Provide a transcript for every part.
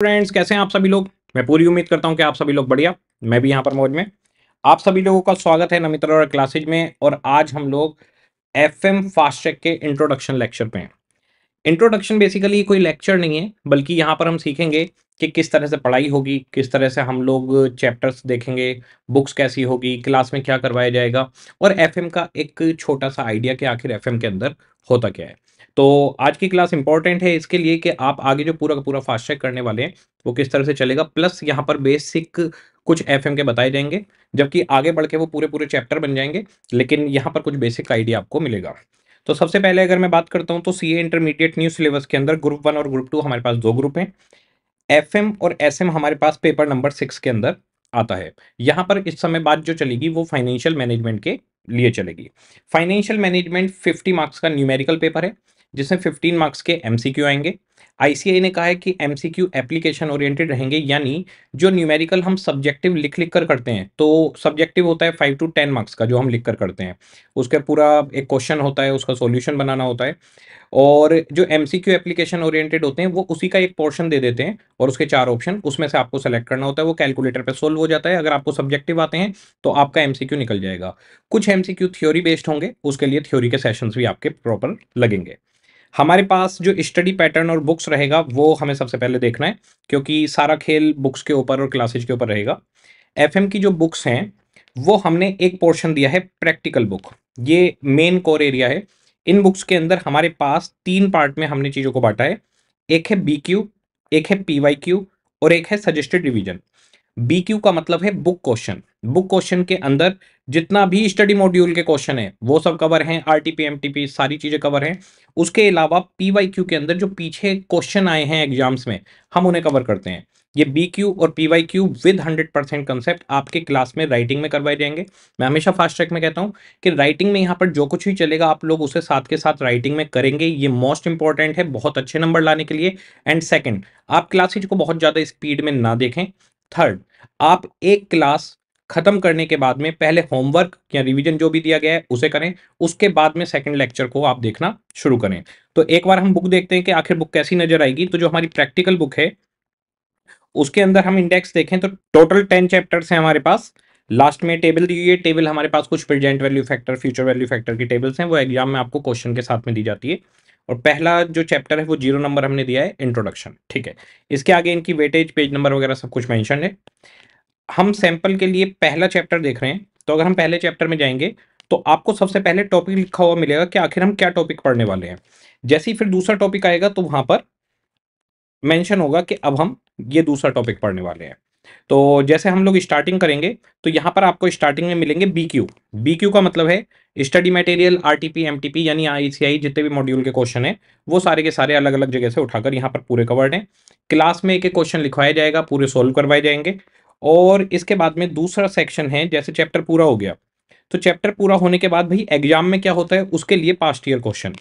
Friends कैसे हैं आप सभी लोग मैं पूरी उम्मीद करता हूं कि आप सभी लोग बढ़िया मैं भी यहां पर मौज में आप सभी लोगों का स्वागत है नमित्र और क्लासेज में और आज हम लोग एफ एम चेक के इंट्रोडक्शन लेक्चर पे हैं इंट्रोडक्शन बेसिकली कोई लेक्चर नहीं है बल्कि यहाँ पर हम सीखेंगे कि किस तरह से पढ़ाई होगी किस तरह से हम लोग चैप्टर्स देखेंगे बुक्स कैसी होगी क्लास में क्या करवाया जाएगा और एफ का एक छोटा सा आइडिया कि आखिर एफ के अंदर होता क्या है तो आज की क्लास इंपॉर्टेंट है इसके लिए कि आप आगे जो पूरा का पूरा फास्ट चेक करने वाले हैं वो किस तरह से चलेगा प्लस यहाँ पर बेसिक कुछ एफ के बताए जाएंगे जबकि आगे बढ़ के वो पूरे पूरे चैप्टर बन जाएंगे लेकिन यहाँ पर कुछ बेसिक आइडिया आपको मिलेगा तो सबसे पहले अगर मैं बात करता हूँ तो सी इंटरमीडिएट न्यू सिलेबस के अंदर ग्रुप वन और ग्रुप टू हमारे पास दो ग्रुप हैं एफ और एस हमारे पास पेपर नंबर सिक्स के अंदर आता है यहाँ पर इस समय बात जो चलेगी वो फाइनेंशियल मैनेजमेंट के लिए चलेगी फाइनेंशियल मैनेजमेंट 50 मार्क्स का न्यूमेरिकल पेपर है जिसमें फिफ्टीन मार्क्स के एम आएंगे आईसीआई ने कहा है कि एम एप्लीकेशन ओरिएंटेड रहेंगे यानी जो न्यूमेरिकल हम सब्जेक्टिव लिख लिख कर करते हैं तो सब्जेक्टिव होता है फाइव टू टेन मार्क्स का जो हम लिख कर करते हैं उसका पूरा एक क्वेश्चन होता है उसका सोल्यूशन बनाना होता है और जो एम एप्लीकेशन ओरिएंटेड होते हैं वो उसी का एक पोर्शन दे देते हैं और उसके चार ऑप्शन उसमें से आपको सेलेक्ट करना होता है वो कैलकुलेटर पर सोल्व हो जाता है अगर आपको सब्जेक्टिव आते हैं तो आपका एम निकल जाएगा कुछ एम थ्योरी बेस्ड होंगे उसके लिए थ्योरी के सेशन भी आपके प्रॉपर लगेंगे हमारे पास जो स्टडी पैटर्न और बुक्स रहेगा वो हमें सबसे पहले देखना है क्योंकि सारा खेल बुक्स के ऊपर और क्लासेज के ऊपर रहेगा एफ की जो बुक्स हैं वो हमने एक पोर्शन दिया है प्रैक्टिकल बुक ये मेन कोर एरिया है इन बुक्स के अंदर हमारे पास तीन पार्ट में हमने चीज़ों को बांटा है एक है बी क्यू एक है पी वाई क्यू और एक है सजेस्टेड रिविजन बी क्यू का मतलब है बुक क्वेश्चन बुक क्वेश्चन के अंदर जितना भी स्टडी मॉड्यूल के क्वेश्चन है वो सब कवर हैं आरटीपी एमटीपी सारी चीजें कवर हैं उसके अलावा पीवाईक्यू के अंदर जो पीछे क्वेश्चन आए हैं एग्जाम्स में हम उन्हें कवर करते हैं ये बी क्यू और P Y Q with hundred percent concept आपके क्लास में राइटिंग में करवाए जाएंगे मैं हमेशा फास्ट ट्रैक में कहता हूँ कि राइटिंग में यहाँ पर जो कुछ भी चलेगा आप लोग उसे साथ के साथ राइटिंग में करेंगे ये मोस्ट इंपॉर्टेंट है बहुत अच्छे नंबर लाने के लिए एंड सेकेंड आप क्लासेज को बहुत ज़्यादा स्पीड में ना देखें थर्ड आप एक क्लास खत्म करने के बाद में पहले होमवर्क या रिवीजन जो भी दिया गया है उसे करें उसके बाद में सेकंड लेक्चर को आप देखना शुरू करें तो एक बार हम बुक देखते हैं कि आखिर बुक कैसी नजर आएगी तो जो हमारी प्रैक्टिकल बुक है उसके अंदर हम इंडेक्स देखें तो टोटल टेन चैप्टर्स हैं हमारे पास लास्ट में टेबल दी हुई है टेबल हमारे पास कुछ present value factor future value factor की टेबल्स हैं वो एग्जाम में आपको क्वेश्चन के साथ में दी जाती है और पहला जो चैप्टर है वो जीरो नंबर हमने दिया है इंट्रोडक्शन ठीक है इसके आगे इनकी वेटेज पेज नंबर वगैरह सब कुछ मैंशन है हम सैंपल के लिए पहला चैप्टर देख रहे हैं तो अगर हम पहले चैप्टर में जाएंगे तो आपको सबसे पहले टॉपिक लिखा हुआ मिलेगा कि आखिर हम क्या टॉपिक पढ़ने वाले हैं जैसे ही फिर दूसरा टॉपिक आएगा तो वहां पर मेंशन होगा कि अब हम ये दूसरा टॉपिक पढ़ने वाले हैं तो जैसे हम लोग स्टार्टिंग करेंगे तो यहाँ पर आपको स्टार्टिंग में मिलेंगे बी क्यू बी क्यू का मतलब है study material R T P M T P यानी आई सी आई जितने भी मॉड्यूल के क्वेश्चन हैं वो सारे के सारे अलग अलग जगह से उठाकर यहाँ पर पूरे कवर्ड हैं क्लास में एक एक क्वेश्चन लिखवाया जाएगा पूरे सोल्व करवाए जाएंगे और इसके बाद में दूसरा सेक्शन है जैसे चैप्टर पूरा हो गया तो चैप्टर पूरा होने के बाद भाई एग्जाम में क्या होता है उसके लिए past year question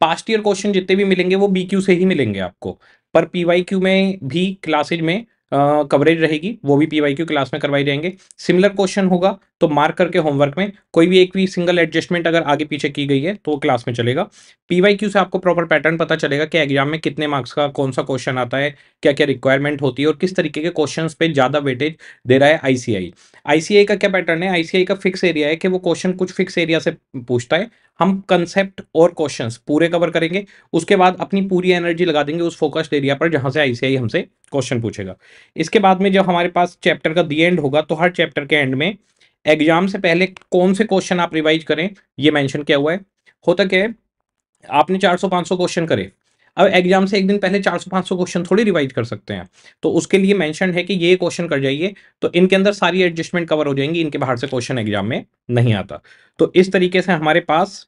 past year question जितने भी मिलेंगे वो बी क्यू से ही मिलेंगे आपको पर पी वाई क्यू में भी क्लासेज में कवरेज रहेगी वो भी क्यू क्लास में करवाई जाएंगे सिमिलर क्वेश्चन होगा तो मार्क करके होमवर्क में कोई भी एक भी सिंगल एडजस्टमेंट अगर आगे पीछे की गई है तो क्लास में चलेगा क्यू से आपको प्रॉपर पैटर्न पता चलेगा कि एग्जाम में कितने मार्क्स का कौन सा क्वेश्चन आता है क्या क्या रिक्वायरमेंट होती है और किस तरीके के क्वेश्चन पे ज़्यादा वेटेज दे रहा है आईसीआई आईसीआई का क्या पैटर्न है आईसीआई का फिक्स एरिया है कि वो क्वेश्चन कुछ फिक्स एरिया से पूछता है हम कंसेप्ट और क्वेश्चंस पूरे कवर करेंगे उसके बाद अपनी पूरी एनर्जी लगा देंगे उस फोकस्ड एरिया पर जहां से आईसीआई हमसे क्वेश्चन पूछेगा इसके बाद में जब हमारे पास चैप्टर का दी एंड होगा तो हर चैप्टर के एंड में एग्जाम से पहले कौन से क्वेश्चन आप रिवाइज करें ये मैंशन किया हुआ है होता क्या है आपने चार सौ क्वेश्चन करे अब एग्जाम से एक दिन पहले 400-500 क्वेश्चन थोड़ी रिवाइज कर सकते हैं तो उसके लिए मैंशन है कि ये क्वेश्चन कर जाइए तो इनके अंदर सारी एडजस्टमेंट कवर हो जाएंगी इनके बाहर से क्वेश्चन एग्जाम में नहीं आता तो इस तरीके से हमारे पास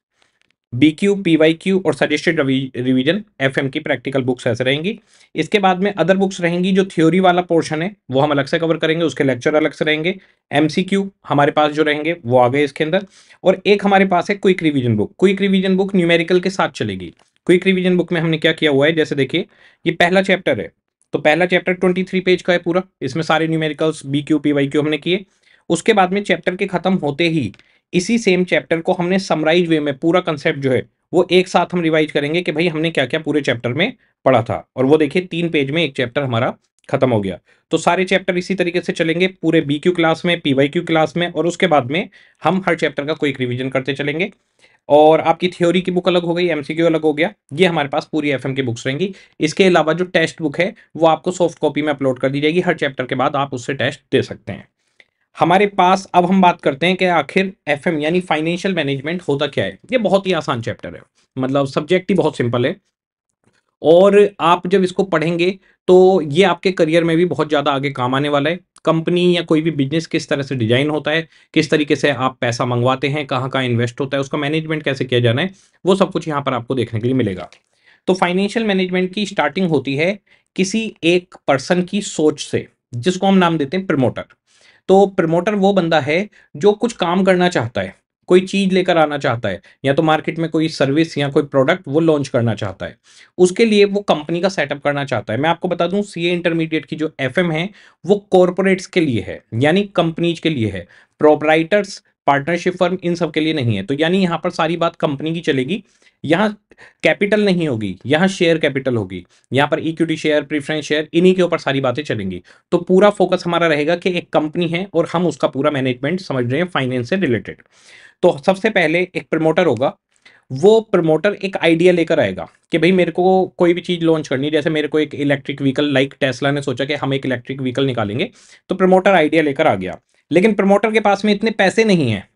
B Q P Y Q और सजेस्टेड रिविजन एफ एम की प्रैक्टिकल बुक्स ऐसे रहेंगी इसके बाद में अदर बुक्स रहेंगी जो थ्योरी वाला पोर्शन है वो हम अलग से कवर करेंगे उसके लेक्चर अलग से रहेंगे एम सी क्यू हमारे पास जो रहेंगे वो आ गए इसके अंदर और एक हमारे पास है quick revision book quick revision book numerical के साथ चलेगी क्विक रिवीजन बुक में हमने क्या किया हुआ है जैसे देखिए ये पहला चैप्टर है तो पहला चैप्टर ट्वेंटी थ्री पेज का है पूरा इसमें सारे numericals B Q P Y Q हमने किए उसके बाद में चैप्टर के खत्म होते ही इसी सेम चैप्टर को हमने समराइज वे में पूरा कंसेप्ट जो है वो एक साथ हम रिवाइज करेंगे कि भाई हमने क्या क्या पूरे चैप्टर में पढ़ा था और वो देखिए तीन पेज में एक चैप्टर हमारा खत्म हो गया तो सारे चैप्टर इसी तरीके से चलेंगे पूरे बी क्यू क्लास में पी वाई क्यू क्लास में और उसके बाद में हम हर चैप्टर का कोई रिविजन करते चलेंगे और आपकी थ्योरी की बुक अलग हो गई एमसीक्यू अलग हो गया ये हमारे पास पूरी एफएम की बुक्स रहेंगी इसके अलावा जो टेस्ट बुक है वो आपको सॉफ्ट कॉपी में अपलोड कर दी जाएगी हर चैप्टर के बाद आप उससे टेस्ट दे सकते हैं हमारे पास अब हम बात करते हैं कि आखिर एफएम यानी फाइनेंशियल मैनेजमेंट होता क्या है ये बहुत ही आसान चैप्टर है मतलब सब्जेक्ट ही बहुत सिंपल है और आप जब इसको पढ़ेंगे तो ये आपके करियर में भी बहुत ज़्यादा आगे काम आने वाला है कंपनी या कोई भी बिजनेस किस तरह से डिजाइन होता है किस तरीके से आप पैसा मंगवाते हैं कहाँ कहाँ इन्वेस्ट होता है उसका मैनेजमेंट कैसे किया जाना है वो सब कुछ यहाँ पर आपको देखने के लिए मिलेगा तो फाइनेंशियल मैनेजमेंट की स्टार्टिंग होती है किसी एक पर्सन की सोच से जिसको हम नाम देते हैं प्रमोटर तो प्रमोटर वो बंदा है जो कुछ काम करना चाहता है कोई चीज लेकर आना चाहता है या तो मार्केट में कोई सर्विस या कोई प्रोडक्ट वो लॉन्च करना चाहता है उसके लिए वो कंपनी का सेटअप करना चाहता है मैं आपको बता दूं सीए इंटरमीडिएट की जो एफ है वो कॉरपोरेट्स के लिए है यानी कंपनीज के लिए है प्रोपराइटर्स पार्टनरशिप फर्म इन सब के लिए नहीं है तो यानी यहाँ पर सारी बात कंपनी की चलेगी यहाँ कैपिटल नहीं होगी यहाँ शेयर कैपिटल होगी यहाँ पर इक्विटी शेयर प्रीफरेंस शेयर इन्हीं के ऊपर सारी बातें चलेंगी तो पूरा फोकस हमारा रहेगा कि एक कंपनी है और हम उसका पूरा मैनेजमेंट समझ रहे हैं फाइनेंस से रिलेटेड तो सबसे पहले एक प्रमोटर होगा वो प्रमोटर एक आइडिया लेकर आएगा कि भाई मेरे को कोई भी चीज़ लॉन्च करनी है जैसे मेरे को एक इलेक्ट्रिक व्हीकल लाइक टेस्ला ने सोचा कि हम एक इलेक्ट्रिक व्हीकल निकालेंगे तो प्रमोटर आइडिया लेकर आ गया लेकिन प्रमोटर के पास में इतने पैसे नहीं हैं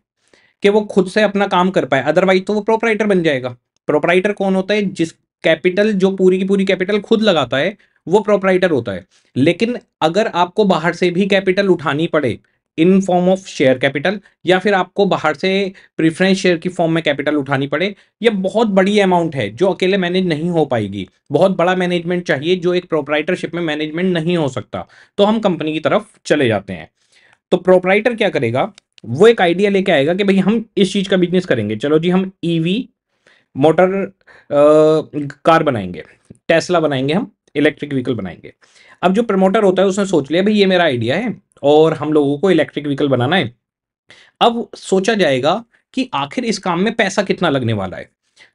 कि वो खुद से अपना काम कर पाए अदरवाइज तो वो प्रोपराइटर बन जाएगा प्रोपराइटर कौन होता है जिस कैपिटल जो पूरी की पूरी कैपिटल खुद लगाता है वो प्रोपराइटर होता है लेकिन अगर आपको बाहर से भी कैपिटल उठानी पड़े in form of share capital या फिर आपको बाहर से प्रिफरेंस शेयर की फॉर्म में कैपिटल उठानी पड़े यह बहुत बड़ी अमाउंट है जो अकेले मैनेज नहीं हो पाएगी बहुत बड़ा मैनेजमेंट चाहिए जो एक प्रोपराइटरशिप में मैनेजमेंट नहीं हो सकता तो हम कंपनी की तरफ चले जाते हैं तो प्रोपराइटर क्या करेगा वो एक आइडिया लेके आएगा कि भाई हम इस चीज़ का बिजनेस करेंगे चलो जी हम ईवी मोटर आ, कार बनाएंगे टेस्ला बनाएंगे हम इलेक्ट्रिक व्हीकल बनाएंगे अब जो प्रमोटर होता है उसने सोच लिया भाई ये मेरा आइडिया है और हम लोगों को इलेक्ट्रिक व्हीकल बनाना है अब सोचा जाएगा कि आखिर इस काम में पैसा कितना लगने वाला है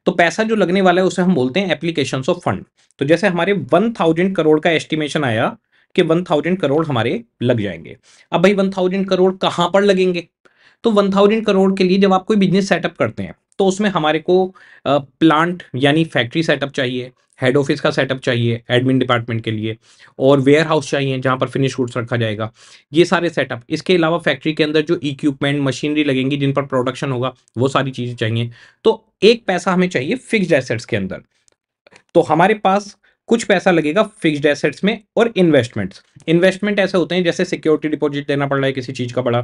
तो पैसा जो लगने वाला है उसे हम बोलते हैं एप्लीकेशन ऑफ फंड तो जैसे हमारे वन थाउजेंड करोड़ का एस्टिमेशन आया कि वन थाउजेंड करोड़ हमारे लग जाएंगे अब भाई वन थाउजेंड करोड़ कहाँ पर लगेंगे तो वन थाउजेंड करोड़ के लिए जब आप कोई बिजनेस सेटअप करते हैं तो उसमें हमारे को प्लांट यानी फैक्ट्री सेटअप चाहिए हेड ऑफिस का सेटअप चाहिए एडमिन डिपार्टमेंट के लिए और वेयर हाउस चाहिए जहाँ पर फिनिश गुड्स रखा जाएगा ये सारे सेटअप इसके अलावा फैक्ट्री के अंदर जो इक्विपमेंट मशीनरी लगेंगी जिन पर प्रोडक्शन होगा वो सारी चीज़ें चाहिए तो एक पैसा हमें चाहिए फिक्स्ड एसेट्स के अंदर तो हमारे पास कुछ पैसा लगेगा फिक्स्ड एसेट्स में और इन्वेस्टमेंट्स इन्वेस्टमेंट ऐसे होते हैं जैसे सिक्योरिटी डिपॉजिट देना पड़ रहा है किसी चीज़ का बड़ा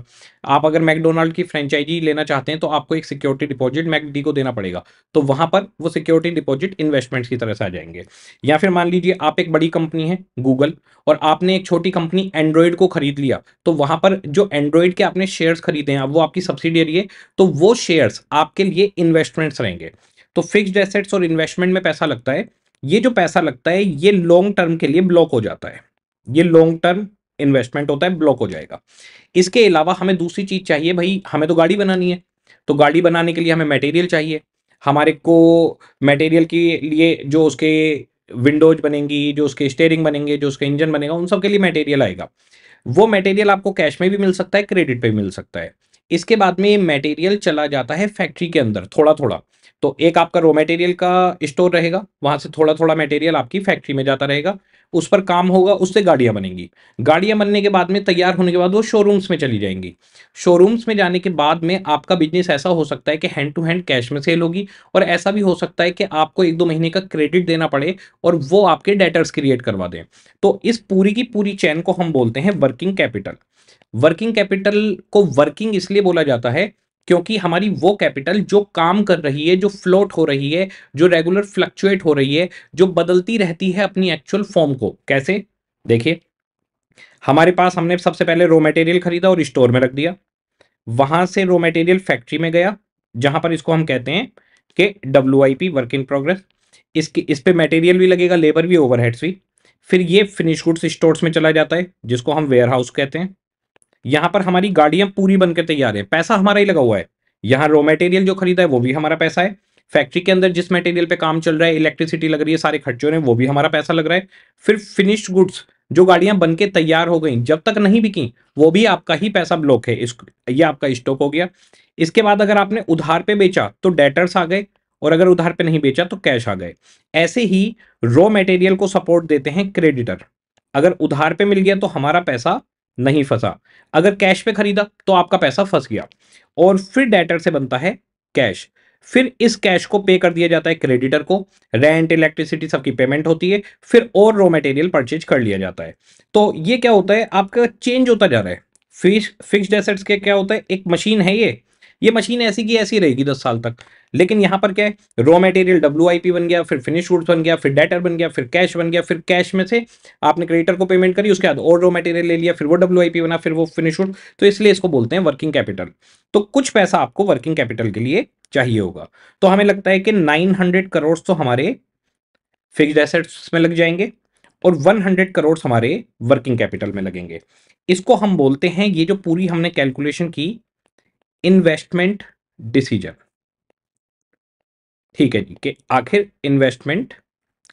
आप अगर मैकडोनाल्ड की फ्रेंचाइजी लेना चाहते हैं तो आपको एक सिक्योरिटी डिपॉजिट मैकडी को देना पड़ेगा तो वहां पर वो सिक्योरिटी डिपॉजिट इन्वेस्टमेंट्स की तरह से आ जाएंगे या फिर मान लीजिए आप एक बड़ी कंपनी है गूगल और आपने एक छोटी कंपनी एंड्रॉयड को खरीद लिया तो वहां पर जो एंड्रॉयड के आपने शेयर्स खरीदे हैं वो आपकी सब्सिडियरी है तो वो शेयर्स आपके लिए इन्वेस्टमेंट्स रहेंगे तो फिक्स्ड एसेट्स और इन्वेस्टमेंट में पैसा लगता है ये जो पैसा लगता है ये लॉन्ग टर्म के लिए ब्लॉक हो जाता है ये लॉन्ग टर्म इन्वेस्टमेंट होता है ब्लॉक हो जाएगा इसके अलावा हमें दूसरी चीज़ चाहिए भाई हमें तो गाड़ी बनानी है तो गाड़ी बनाने के लिए हमें मटेरियल चाहिए हमारे को मटेरियल के लिए जो उसके विंडोज बनेंगी जो उसके स्टेयरिंग बनेंगे जो उसका इंजन बनेगा उन सब के लिए मटेरियल आएगा वो मटेरियल आपको कैश में भी मिल सकता है क्रेडिट पे भी मिल सकता है इसके बाद में ये मटेरियल चला जाता है फैक्ट्री के अंदर थोड़ा थोड़ा तो एक आपका रॉ मटेरियल का स्टोर रहेगा वहां से थोड़ा थोड़ा मटेरियल आपकी फैक्ट्री में जाता रहेगा उस पर काम होगा उससे गाड़ियां बनेंगी गाड़ियां बनने के बाद में तैयार होने के बाद वो शोरूम्स में चली जाएंगी शोरूम्स में जाने के बाद में आपका बिजनेस ऐसा हो सकता है कि हैंड टू हैंड कैश में सेल होगी और ऐसा भी हो सकता है कि आपको एक दो महीने का क्रेडिट देना पड़े और वो आपके डेटर्स क्रिएट करवा दें तो इस पूरी की पूरी चैन को हम बोलते हैं वर्किंग कैपिटल वर्किंग कैपिटल को वर्किंग इसलिए बोला जाता है क्योंकि हमारी वो कैपिटल जो काम कर रही है जो फ्लोट हो रही है जो रेगुलर फ्लक्चुएट हो रही है जो बदलती रहती है अपनी एक्चुअल फॉर्म को कैसे देखिए हमारे पास हमने सबसे पहले रो मटेरियल खरीदा और स्टोर में रख दिया वहां से रो मटेरियल फैक्ट्री में गया जहां पर इसको हम कहते हैं कि W I P work in progress इसके इस पर मटेरियल भी लगेगा लेबर भी ओवरहेड्स भी फिर ये फिनिश गुड्स स्टोर्स में चला जाता है जिसको हम वेयर हाउस कहते हैं यहां पर हमारी गाड़ियां पूरी बनकर तैयार है पैसा हमारा ही लगा हुआ है यहाँ रॉ मटेरियल जो खरीदा है वो भी हमारा पैसा है फैक्ट्री के अंदर जिस मटेरियल पे काम चल रहा है इलेक्ट्रिसिटी लग रही है सारे खर्चे ने वो भी हमारा पैसा लग रहा है फिर फिनिश्ड गुड्स जो गाड़ियां बन के तैयार हो गई जब तक नहीं बिकी वो भी आपका ही पैसा ब्लॉक है इस ये आपका स्टॉक हो गया इसके बाद अगर आपने उधार पे बेचा तो डेटर्स आ गए और अगर उधार पे नहीं बेचा तो कैश आ गए ऐसे ही रॉ मटेरियल को सपोर्ट देते हैं क्रेडिटर अगर उधार पे मिल गया तो हमारा पैसा नहीं फंसा अगर कैश पे खरीदा तो आपका पैसा फंस गया और फिर डेटर से बनता है कैश फिर इस कैश को पे कर दिया जाता है क्रेडिटर को रेंट इलेक्ट्रिसिटी सबकी पेमेंट होती है फिर और रॉ मटेरियल परचेज कर लिया जाता है तो ये क्या होता है आपका चेंज होता जा रहा है फिक्स फिक्स्ड एसेट्स के क्या होता है एक मशीन है ये ये मशीन ऐसी की ऐसी रहेगी दस साल तक लेकिन यहां पर क्या है रॉ मटेरियल डब्ल्यू बन गया फिर फिनिश गुड्स बन गया फिर डेटर बन गया फिर कैश बन गया फिर कैश में से आपने क्रेडिटर को पेमेंट करी उसके बाद और रॉ मटेरियल ले लिया फिर वो डब्ल्यू बना फिर वो फिनिश गुड तो इसलिए इसको बोलते हैं वर्किंग कैपिटल तो कुछ पैसा आपको वर्किंग कैपिटल के लिए चाहिए होगा तो हमें लगता है कि नाइन करोड़ तो हमारे फिक्स्ड एसेट्स में लग जाएंगे और 100 करोड़ हमारे वर्किंग कैपिटल में लगेंगे इसको हम बोलते हैं ये जो पूरी हमने कैलकुलेशन की इन्वेस्टमेंट डिसीजन ठीक है जी कि आखिर इन्वेस्टमेंट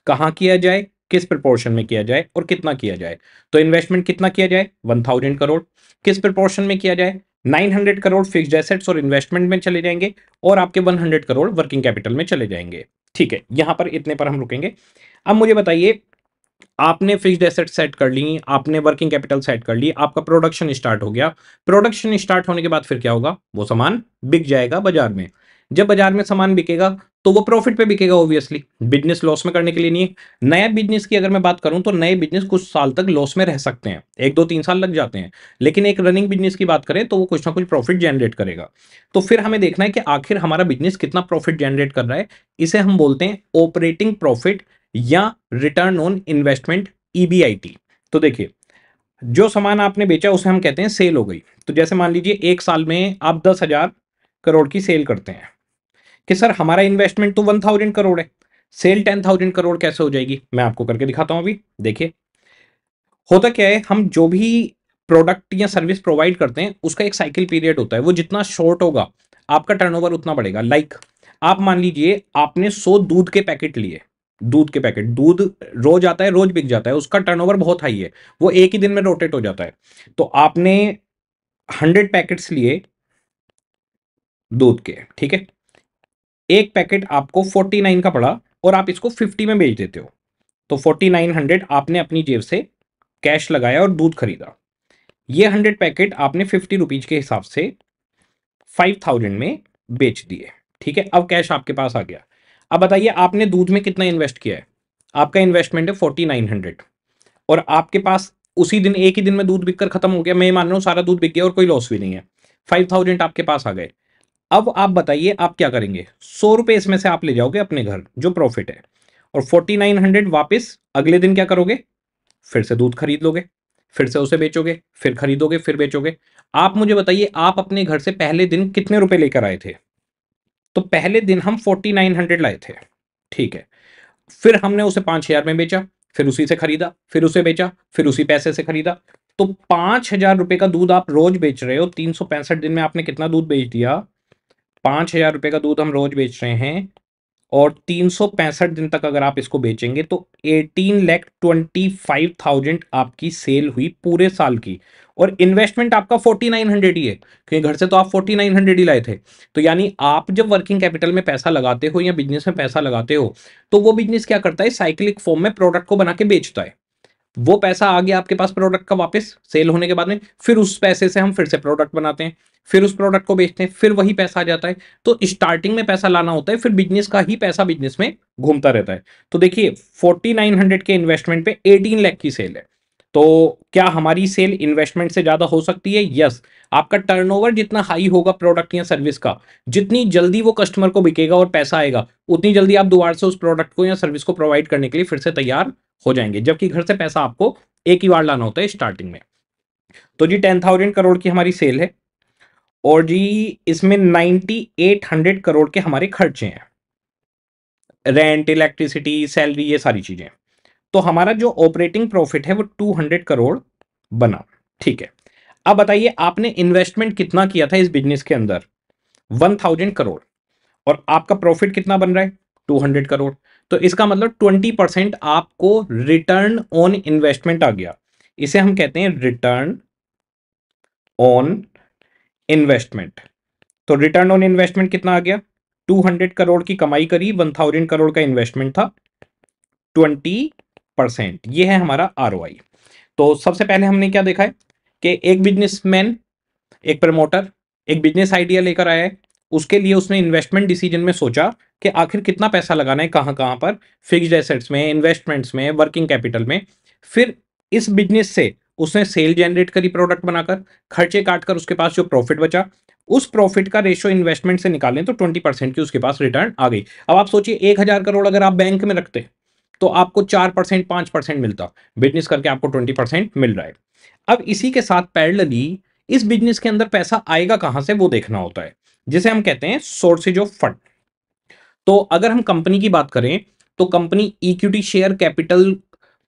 कहाँ किया जाए किस प्रपोर्शन में किया जाए और कितना किया जाए तो इन्वेस्टमेंट कितना किया जाए वन थाउजेंड करोड़ किस प्रपोर्शन में किया जाए nine hundred crore fixed assets और इन्वेस्टमेंट में चले जाएंगे और आपके one hundred crore working capital में चले जाएंगे ठीक है यहाँ पर इतने पर हम रुकेंगे अब मुझे बताइए आपने फिक्स्ड एसेट सेट कर ली आपने वर्किंग कैपिटल सेट कर ली आपका प्रोडक्शन स्टार्ट हो गया प्रोडक्शन स्टार्ट होने के बाद फिर क्या होगा वो सामान बिक जाएगा बाजार में जब बाजार में सामान बिकेगा तो वो प्रॉफिट पे बिकेगा ऑब्वियसली बिजनेस लॉस में करने के लिए नहीं है नया बिजनेस की अगर मैं बात करूं तो नए बिजनेस कुछ साल तक लॉस में रह सकते हैं एक दो तीन साल लग जाते हैं लेकिन एक रनिंग बिजनेस की बात करें तो वो कुछ ना कुछ प्रॉफिट जनरेट करेगा तो फिर हमें देखना है कि आखिर हमारा बिजनेस कितना प्रॉफिट जनरेट कर रहा है इसे हम बोलते हैं ऑपरेटिंग प्रॉफिट या रिटर्न ऑन इन्वेस्टमेंट ई तो देखिए जो सामान आपने बेचा उसे हम कहते हैं सेल हो गई तो जैसे मान लीजिए एक साल में आप दस हजार करोड़ की सेल करते हैं कि सर हमारा इन्वेस्टमेंट तो वन थाउजेंड करोड़ है सेल टेन थाउजेंड करोड़ कैसे हो जाएगी मैं आपको करके दिखाता हूँ अभी देखिए होता क्या है हम जो भी प्रोडक्ट या सर्विस प्रोवाइड करते हैं उसका एक साइकिल पीरियड होता है वो जितना शॉर्ट होगा आपका टर्नओवर उतना बढ़ेगा लाइक like, आप मान लीजिए आपने सो दूध के पैकेट लिए दूध के पैकेट दूध रोज आता है रोज बिक जाता है उसका टर्नओवर बहुत हाई है वो एक ही दिन में रोटेट हो जाता है तो आपने हंड्रेड पैकेट्स लिए दूध के ठीक है एक पैकेट आपको फोर्टी नाइन का पड़ा और आप इसको फिफ्टी में बेच देते हो तो फोर्टी नाइन हंड्रेड आपने अपनी जेब से कैश लगाया और दूध खरीदा ये हंड्रेड पैकेट आपने फिफ्टी रुपीज़ के हिसाब से फाइव थाउजेंड में बेच दिए ठीक है अब कैश आपके पास आ गया अब बताइए आपने दूध में कितना इन्वेस्ट किया है आपका इन्वेस्टमेंट है फोर्टी नाइन हंड्रेड और आपके पास उसी दिन एक ही दिन में दूध बिककर खत्म हो गया मैं मान रहा हूँ सारा दूध बिक गया और कोई लॉस भी नहीं है फाइव थाउजेंड आपके पास आ गए अब आप बताइए आप क्या करेंगे सौ रुपए इसमें से आप ले जाओगे अपने घर जो प्रॉफिट है और फोर्टी नाइन हंड्रेड वापिस अगले दिन क्या करोगे फिर से दूध खरीद लोगे फिर से उसे बेचोगे फिर खरीदोगे फिर बेचोगे आप मुझे बताइए आप अपने घर से पहले दिन कितने रुपए लेकर आए थे तो पहले दिन हम फोर्टी नाइन हंड्रेड लाए थे ठीक है फिर हमने उसे पांच हज़ार में बेचा फिर उसी से खरीदा फिर उसे बेचा फिर उसी पैसे से खरीदा तो पांच हज़ार रुपए का दूध आप रोज बेच रहे हो तीन सौ पैंसठ दिन में आपने कितना दूध बेच दिया पाँच हजार रुपये का दूध हम रोज बेच रहे हैं और तीन सौ पैंसठ दिन तक अगर आप इसको बेचेंगे तो eighteen lakh twenty five thousand आपकी सेल हुई पूरे साल की और इन्वेस्टमेंट आपका फोर्टी नाइन हंड्रेड ही है क्योंकि घर से तो आप फोर्टी नाइन हंड्रेड ही लाए थे तो यानी आप जब वर्किंग कैपिटल में पैसा लगाते हो या बिजनेस में पैसा लगाते हो तो वो बिजनेस क्या करता है साइक्लिक फॉर्म में प्रोडक्ट को बना के बेचता है वो पैसा आ गया आपके पास प्रोडक्ट का वापस सेल होने के बाद में फिर उस पैसे से हम फिर से प्रोडक्ट बनाते हैं फिर उस प्रोडक्ट को बेचते हैं फिर वही पैसा आ जाता है तो स्टार्टिंग में पैसा लाना होता है फिर बिजनेस का ही पैसा बिजनेस में घूमता रहता है तो देखिए फोर्टी नाइन हंड्रेड के इन्वेस्टमेंट पे एटीन लैख की सेल है तो क्या हमारी सेल इन्वेस्टमेंट से ज़्यादा हो सकती है यस आपका टर्नओवर जितना हाई होगा प्रोडक्ट या सर्विस का जितनी जल्दी वो कस्टमर को बिकेगा और पैसा आएगा उतनी जल्दी आप दोबारा से उस प्रोडक्ट को या सर्विस को प्रोवाइड करने के लिए फिर से तैयार हो जाएंगे जबकि घर से पैसा आपको एक ही बार लाना होता है स्टार्टिंग में तो जी टेन थाउजेंड करोड़ की हमारी सेल है और जी इसमें नाइनटी एट हंड्रेड करोड़ के हमारे खर्चे हैं रेंट इलेक्ट्रिसिटी सैलरी ये सारी चीज़ें तो हमारा जो ऑपरेटिंग प्रॉफिट है वो 200 करोड़ बना ठीक है अब बताइए आपने इन्वेस्टमेंट कितना किया था इस बिजनेस के अंदर 1000 करोड़ और आपका प्रॉफिट कितना बन रहा है 200 करोड़ तो इसका मतलब 20 परसेंट आपको रिटर्न ऑन इन्वेस्टमेंट आ गया इसे हम कहते हैं रिटर्न ऑन इन्वेस्टमेंट तो रिटर्न ऑन इन्वेस्टमेंट कितना आ गया 200 करोड़ की कमाई करी 1000 करोड़ का इन्वेस्टमेंट था 20 परसेंट ये है हमारा आर तो सबसे पहले हमने क्या देखा है कि एक बिजनेसमैन एक प्रमोटर एक बिजनेस आइडिया लेकर आया है उसके लिए उसने इन्वेस्टमेंट डिसीजन में सोचा कि आखिर कितना पैसा लगाना है कहां कहाँ पर फिक्स्ड एसेट्स में इन्वेस्टमेंट्स में वर्किंग कैपिटल में फिर इस बिजनेस से उसने सेल जनरेट करी प्रोडक्ट बनाकर खर्चे काट कर उसके पास जो प्रॉफिट बचा उस प्रॉफिट का रेशियो इन्वेस्टमेंट से निकालें तो ट्वेंटी परसेंट की उसके पास रिटर्न आ गई अब आप सोचिए एक हजार करोड़ अगर आप बैंक में रखते हैं तो आपको चार परसेंट पांच परसेंट मिलता बिजनेस करके आपको ट्वेंटी परसेंट मिल रहा है अब इसी के साथ पैरेलली इस बिजनेस के अंदर पैसा आएगा कहां से वो देखना होता है जिसे हम कहते हैं सोर्सेज ऑफ फंड तो अगर हम कंपनी की बात करें तो कंपनी इक्विटी शेयर कैपिटल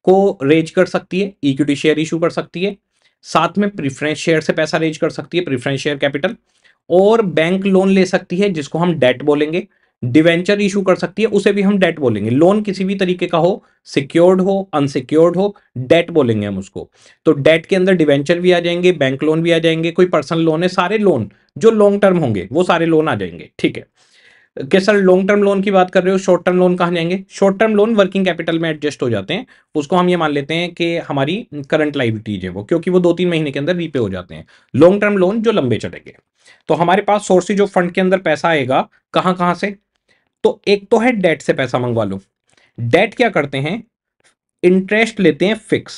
को रेज कर सकती है इक्विटी शेयर इशू कर सकती है साथ में प्रिफरेंस शेयर से पैसा रेज कर सकती है प्रिफरेंस शेयर कैपिटल और बैंक लोन ले सकती है जिसको हम डेट बोलेंगे डिवेंचर इशू कर सकती है उसे भी हम डेट बोलेंगे लोन किसी भी तरीके का हो सिक्योर्ड हो अनसिक्योर्ड हो डेट बोलेंगे हम उसको तो डेट के अंदर डिवेंचर भी आ जाएंगे बैंक लोन भी आ जाएंगे कोई पर्सनल लोन है सारे लोन जो लॉन्ग टर्म होंगे वो सारे लोन आ जाएंगे ठीक है के सर लॉन्ग टर्म लोन की बात कर रहे हो शॉर्ट टर्म लोन कहाँ जाएंगे short term loan working capital में एडजस्ट हो जाते हैं उसको हम ये मान लेते हैं कि हमारी करंट लाइबिलिटीज है वो क्योंकि वो दो तीन महीने के अंदर रीपे हो जाते हैं लॉन्ग टर्म लोन जो लंबे चढ़ेंगे तो हमारे पास सोर्सेज ऑफ फंड के अंदर पैसा आएगा कहाँ कहाँ से तो एक तो है डेट से पैसा मंगवा लो डेट क्या करते हैं इंटरेस्ट लेते हैं फिक्स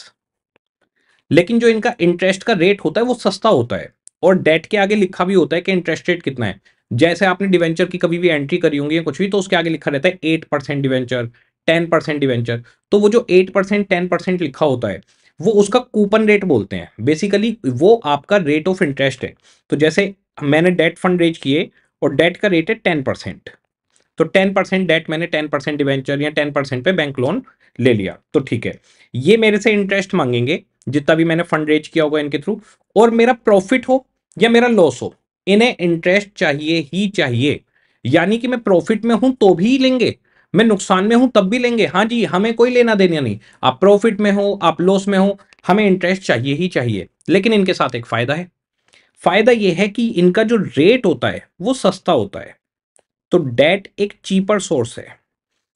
लेकिन जो इनका इंटरेस्ट का रेट होता है वो सस्ता होता है और डेट के आगे लिखा भी होता है कि इंटरेस्ट रेट कितना है जैसे आपने डिवेंचर की कभी भी एंट्री करी होंगी या कुछ भी तो उसके आगे लिखा रहता है eight percent debenture ten percent debenture तो वो जो एट परसेंट टेन परसेंट लिखा होता है वो उसका कूपन रेट बोलते हैं बेसिकली वो आपका रेट ऑफ इंटरेस्ट है तो जैसे मैंने डेट फंड रेज किए और डेट का रेट है टेन परसेंट तो टेन परसेंट डेट मैंने टेन परसेंट डिवेंचर या टेन परसेंट पे बैंक लोन ले लिया तो ठीक है ये मेरे से इंटरेस्ट मांगेंगे जितना भी मैंने फंड रेज किया होगा इनके थ्रू और मेरा प्रॉफिट हो या मेरा लॉस हो इन्हें इंटरेस्ट चाहिए ही चाहिए यानी कि मैं प्रॉफिट में हूं तो भी लेंगे मैं नुकसान में हूं तब भी लेंगे हाँ जी हमें कोई लेना देना नहीं आप प्रॉफिट में हो आप लॉस में हो हमें इंटरेस्ट चाहिए ही चाहिए लेकिन इनके साथ एक फायदा है फायदा यह है कि इनका जो रेट होता है वो सस्ता होता है तो डेट एक चीपर सोर्स है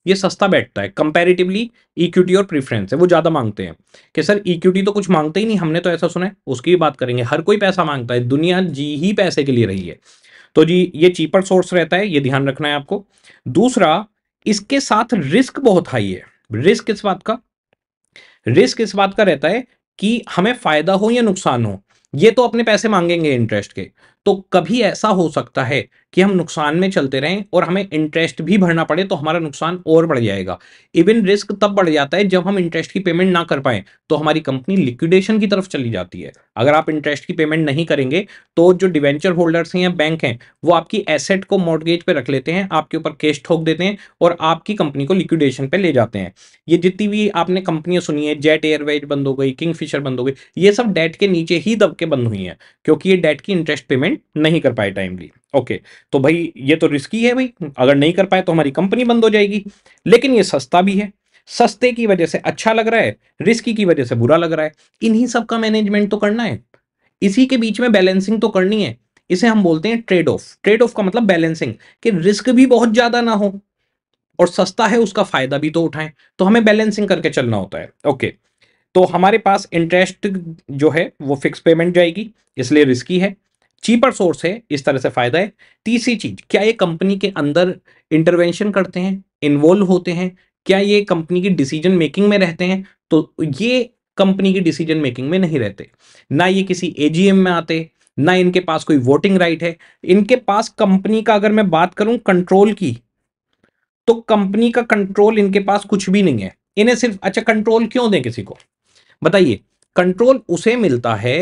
ये सस्ता बैठता है कंपैरेटिवली इक्विटी और प्रीफरेंस है वो ज़्यादा मांगते हैं कि सर इक्विटी तो कुछ मांगते ही नहीं हमने तो ऐसा सुना है उसकी भी बात करेंगे हर कोई पैसा मांगता है दुनिया जी ही पैसे के लिए रही है तो जी ये चीपर सोर्स रहता है ये ध्यान रखना है आपको दूसरा इसके साथ रिस्क बहुत हाई है रिस्क इस बात का रिस्क इस बात का रहता है कि हमें फायदा हो या नुकसान हो ये तो अपने पैसे मांगेंगे इंटरेस्ट के तो कभी ऐसा हो सकता है कि हम नुकसान में चलते रहें और हमें इंटरेस्ट भी भरना पड़े तो हमारा नुकसान और बढ़ जाएगा इवन रिस्क तब बढ़ जाता है जब हम इंटरेस्ट की पेमेंट ना कर पाए तो हमारी कंपनी लिक्विडेशन की तरफ चली जाती है अगर आप इंटरेस्ट की पेमेंट नहीं करेंगे तो जो डिवेंचर होल्डर्स हैं या बैंक हैं वो आपकी एसेट को मॉडगेज पर रख लेते हैं आपके ऊपर कैश ठोक देते हैं और आपकी कंपनी को लिक्विडेशन पर ले जाते हैं ये जितनी भी आपने कंपनियां सुनी है जेट एयरवेज बंद हो गई किंग बंद हो गई ये सब डेट के नीचे ही दबके बंद हुई हैं क्योंकि ये डेट की इंटरेस्ट पेमेंट पेमेंट नहीं कर पाए टाइमली ओके तो भाई ये तो रिस्की है भाई अगर नहीं कर पाए तो हमारी कंपनी बंद हो जाएगी लेकिन ये सस्ता भी है सस्ते की वजह से अच्छा लग रहा है रिस्की की वजह से बुरा लग रहा है इन्हीं सब का मैनेजमेंट तो करना है इसी के बीच में बैलेंसिंग तो करनी है इसे हम बोलते हैं ट्रेड ऑफ ट्रेड ऑफ का मतलब बैलेंसिंग कि रिस्क भी बहुत ज्यादा ना हो और सस्ता है उसका फायदा भी तो उठाएं तो हमें बैलेंसिंग करके चलना होता है ओके तो हमारे पास इंटरेस्ट जो है वो फिक्स पेमेंट जाएगी इसलिए रिस्की है चीपर सोर्स है इस तरह से फायदा है तीसरी चीज क्या ये कंपनी के अंदर इंटरवेंशन करते हैं इन्वॉल्व होते हैं क्या ये कंपनी की डिसीजन मेकिंग में रहते हैं तो ये कंपनी की डिसीजन मेकिंग में नहीं रहते ना ये किसी एजीएम में आते ना इनके पास कोई वोटिंग राइट है इनके पास कंपनी का अगर मैं बात करूं कंट्रोल की तो कंपनी का कंट्रोल इनके पास कुछ भी नहीं है इन्हें सिर्फ अच्छा कंट्रोल क्यों दें किसी को बताइए कंट्रोल उसे मिलता है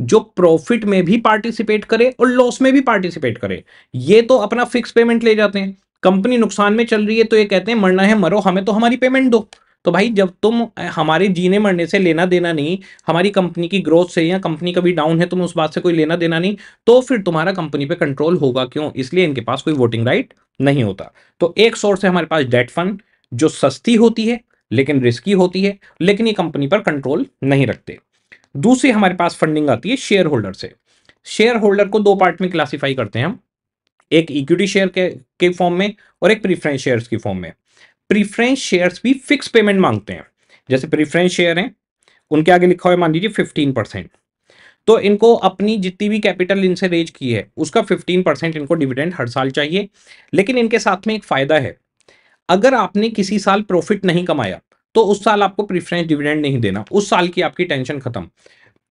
जो प्रॉफिट में भी पार्टिसिपेट करे और लॉस में भी पार्टिसिपेट करे ये तो अपना फिक्स पेमेंट ले जाते हैं कंपनी नुकसान में चल रही है तो ये कहते हैं मरना है मरो हमें तो हमारी पेमेंट दो तो भाई जब तुम हमारे जीने मरने से लेना देना नहीं हमारी कंपनी की ग्रोथ से या कंपनी कभी डाउन है तुम उस बात से कोई लेना देना नहीं तो फिर तुम्हारा कंपनी पे कंट्रोल होगा क्यों इसलिए इनके पास कोई वोटिंग राइट नहीं होता तो एक सोर्स है हमारे पास डेट फंड जो सस्ती होती है लेकिन रिस्की होती है लेकिन ये कंपनी पर कंट्रोल नहीं रखते दूसरी हमारे पास फंडिंग आती है शेयर होल्डर से शेयर होल्डर को दो पार्ट में क्लासीफाई करते हैं हम एक इक्विटी शेयर के के फॉर्म में और एक प्रीफरेंस शेयर्स की फॉर्म में प्रीफरेंस शेयर्स भी फिक्स पेमेंट मांगते हैं जैसे प्रीफरेंस शेयर हैं उनके आगे लिखा हुआ मान लीजिए फिफ्टीन परसेंट तो इनको अपनी जितनी भी कैपिटल इनसे रेज की है उसका फिफ्टीन परसेंट इनको डिविडेंड हर साल चाहिए लेकिन इनके साथ में एक फ़ायदा है अगर आपने किसी साल प्रॉफिट नहीं कमाया तो उस साल आपको प्रिफ्रेंस डिविडेंड नहीं देना उस साल की आपकी टेंशन खत्म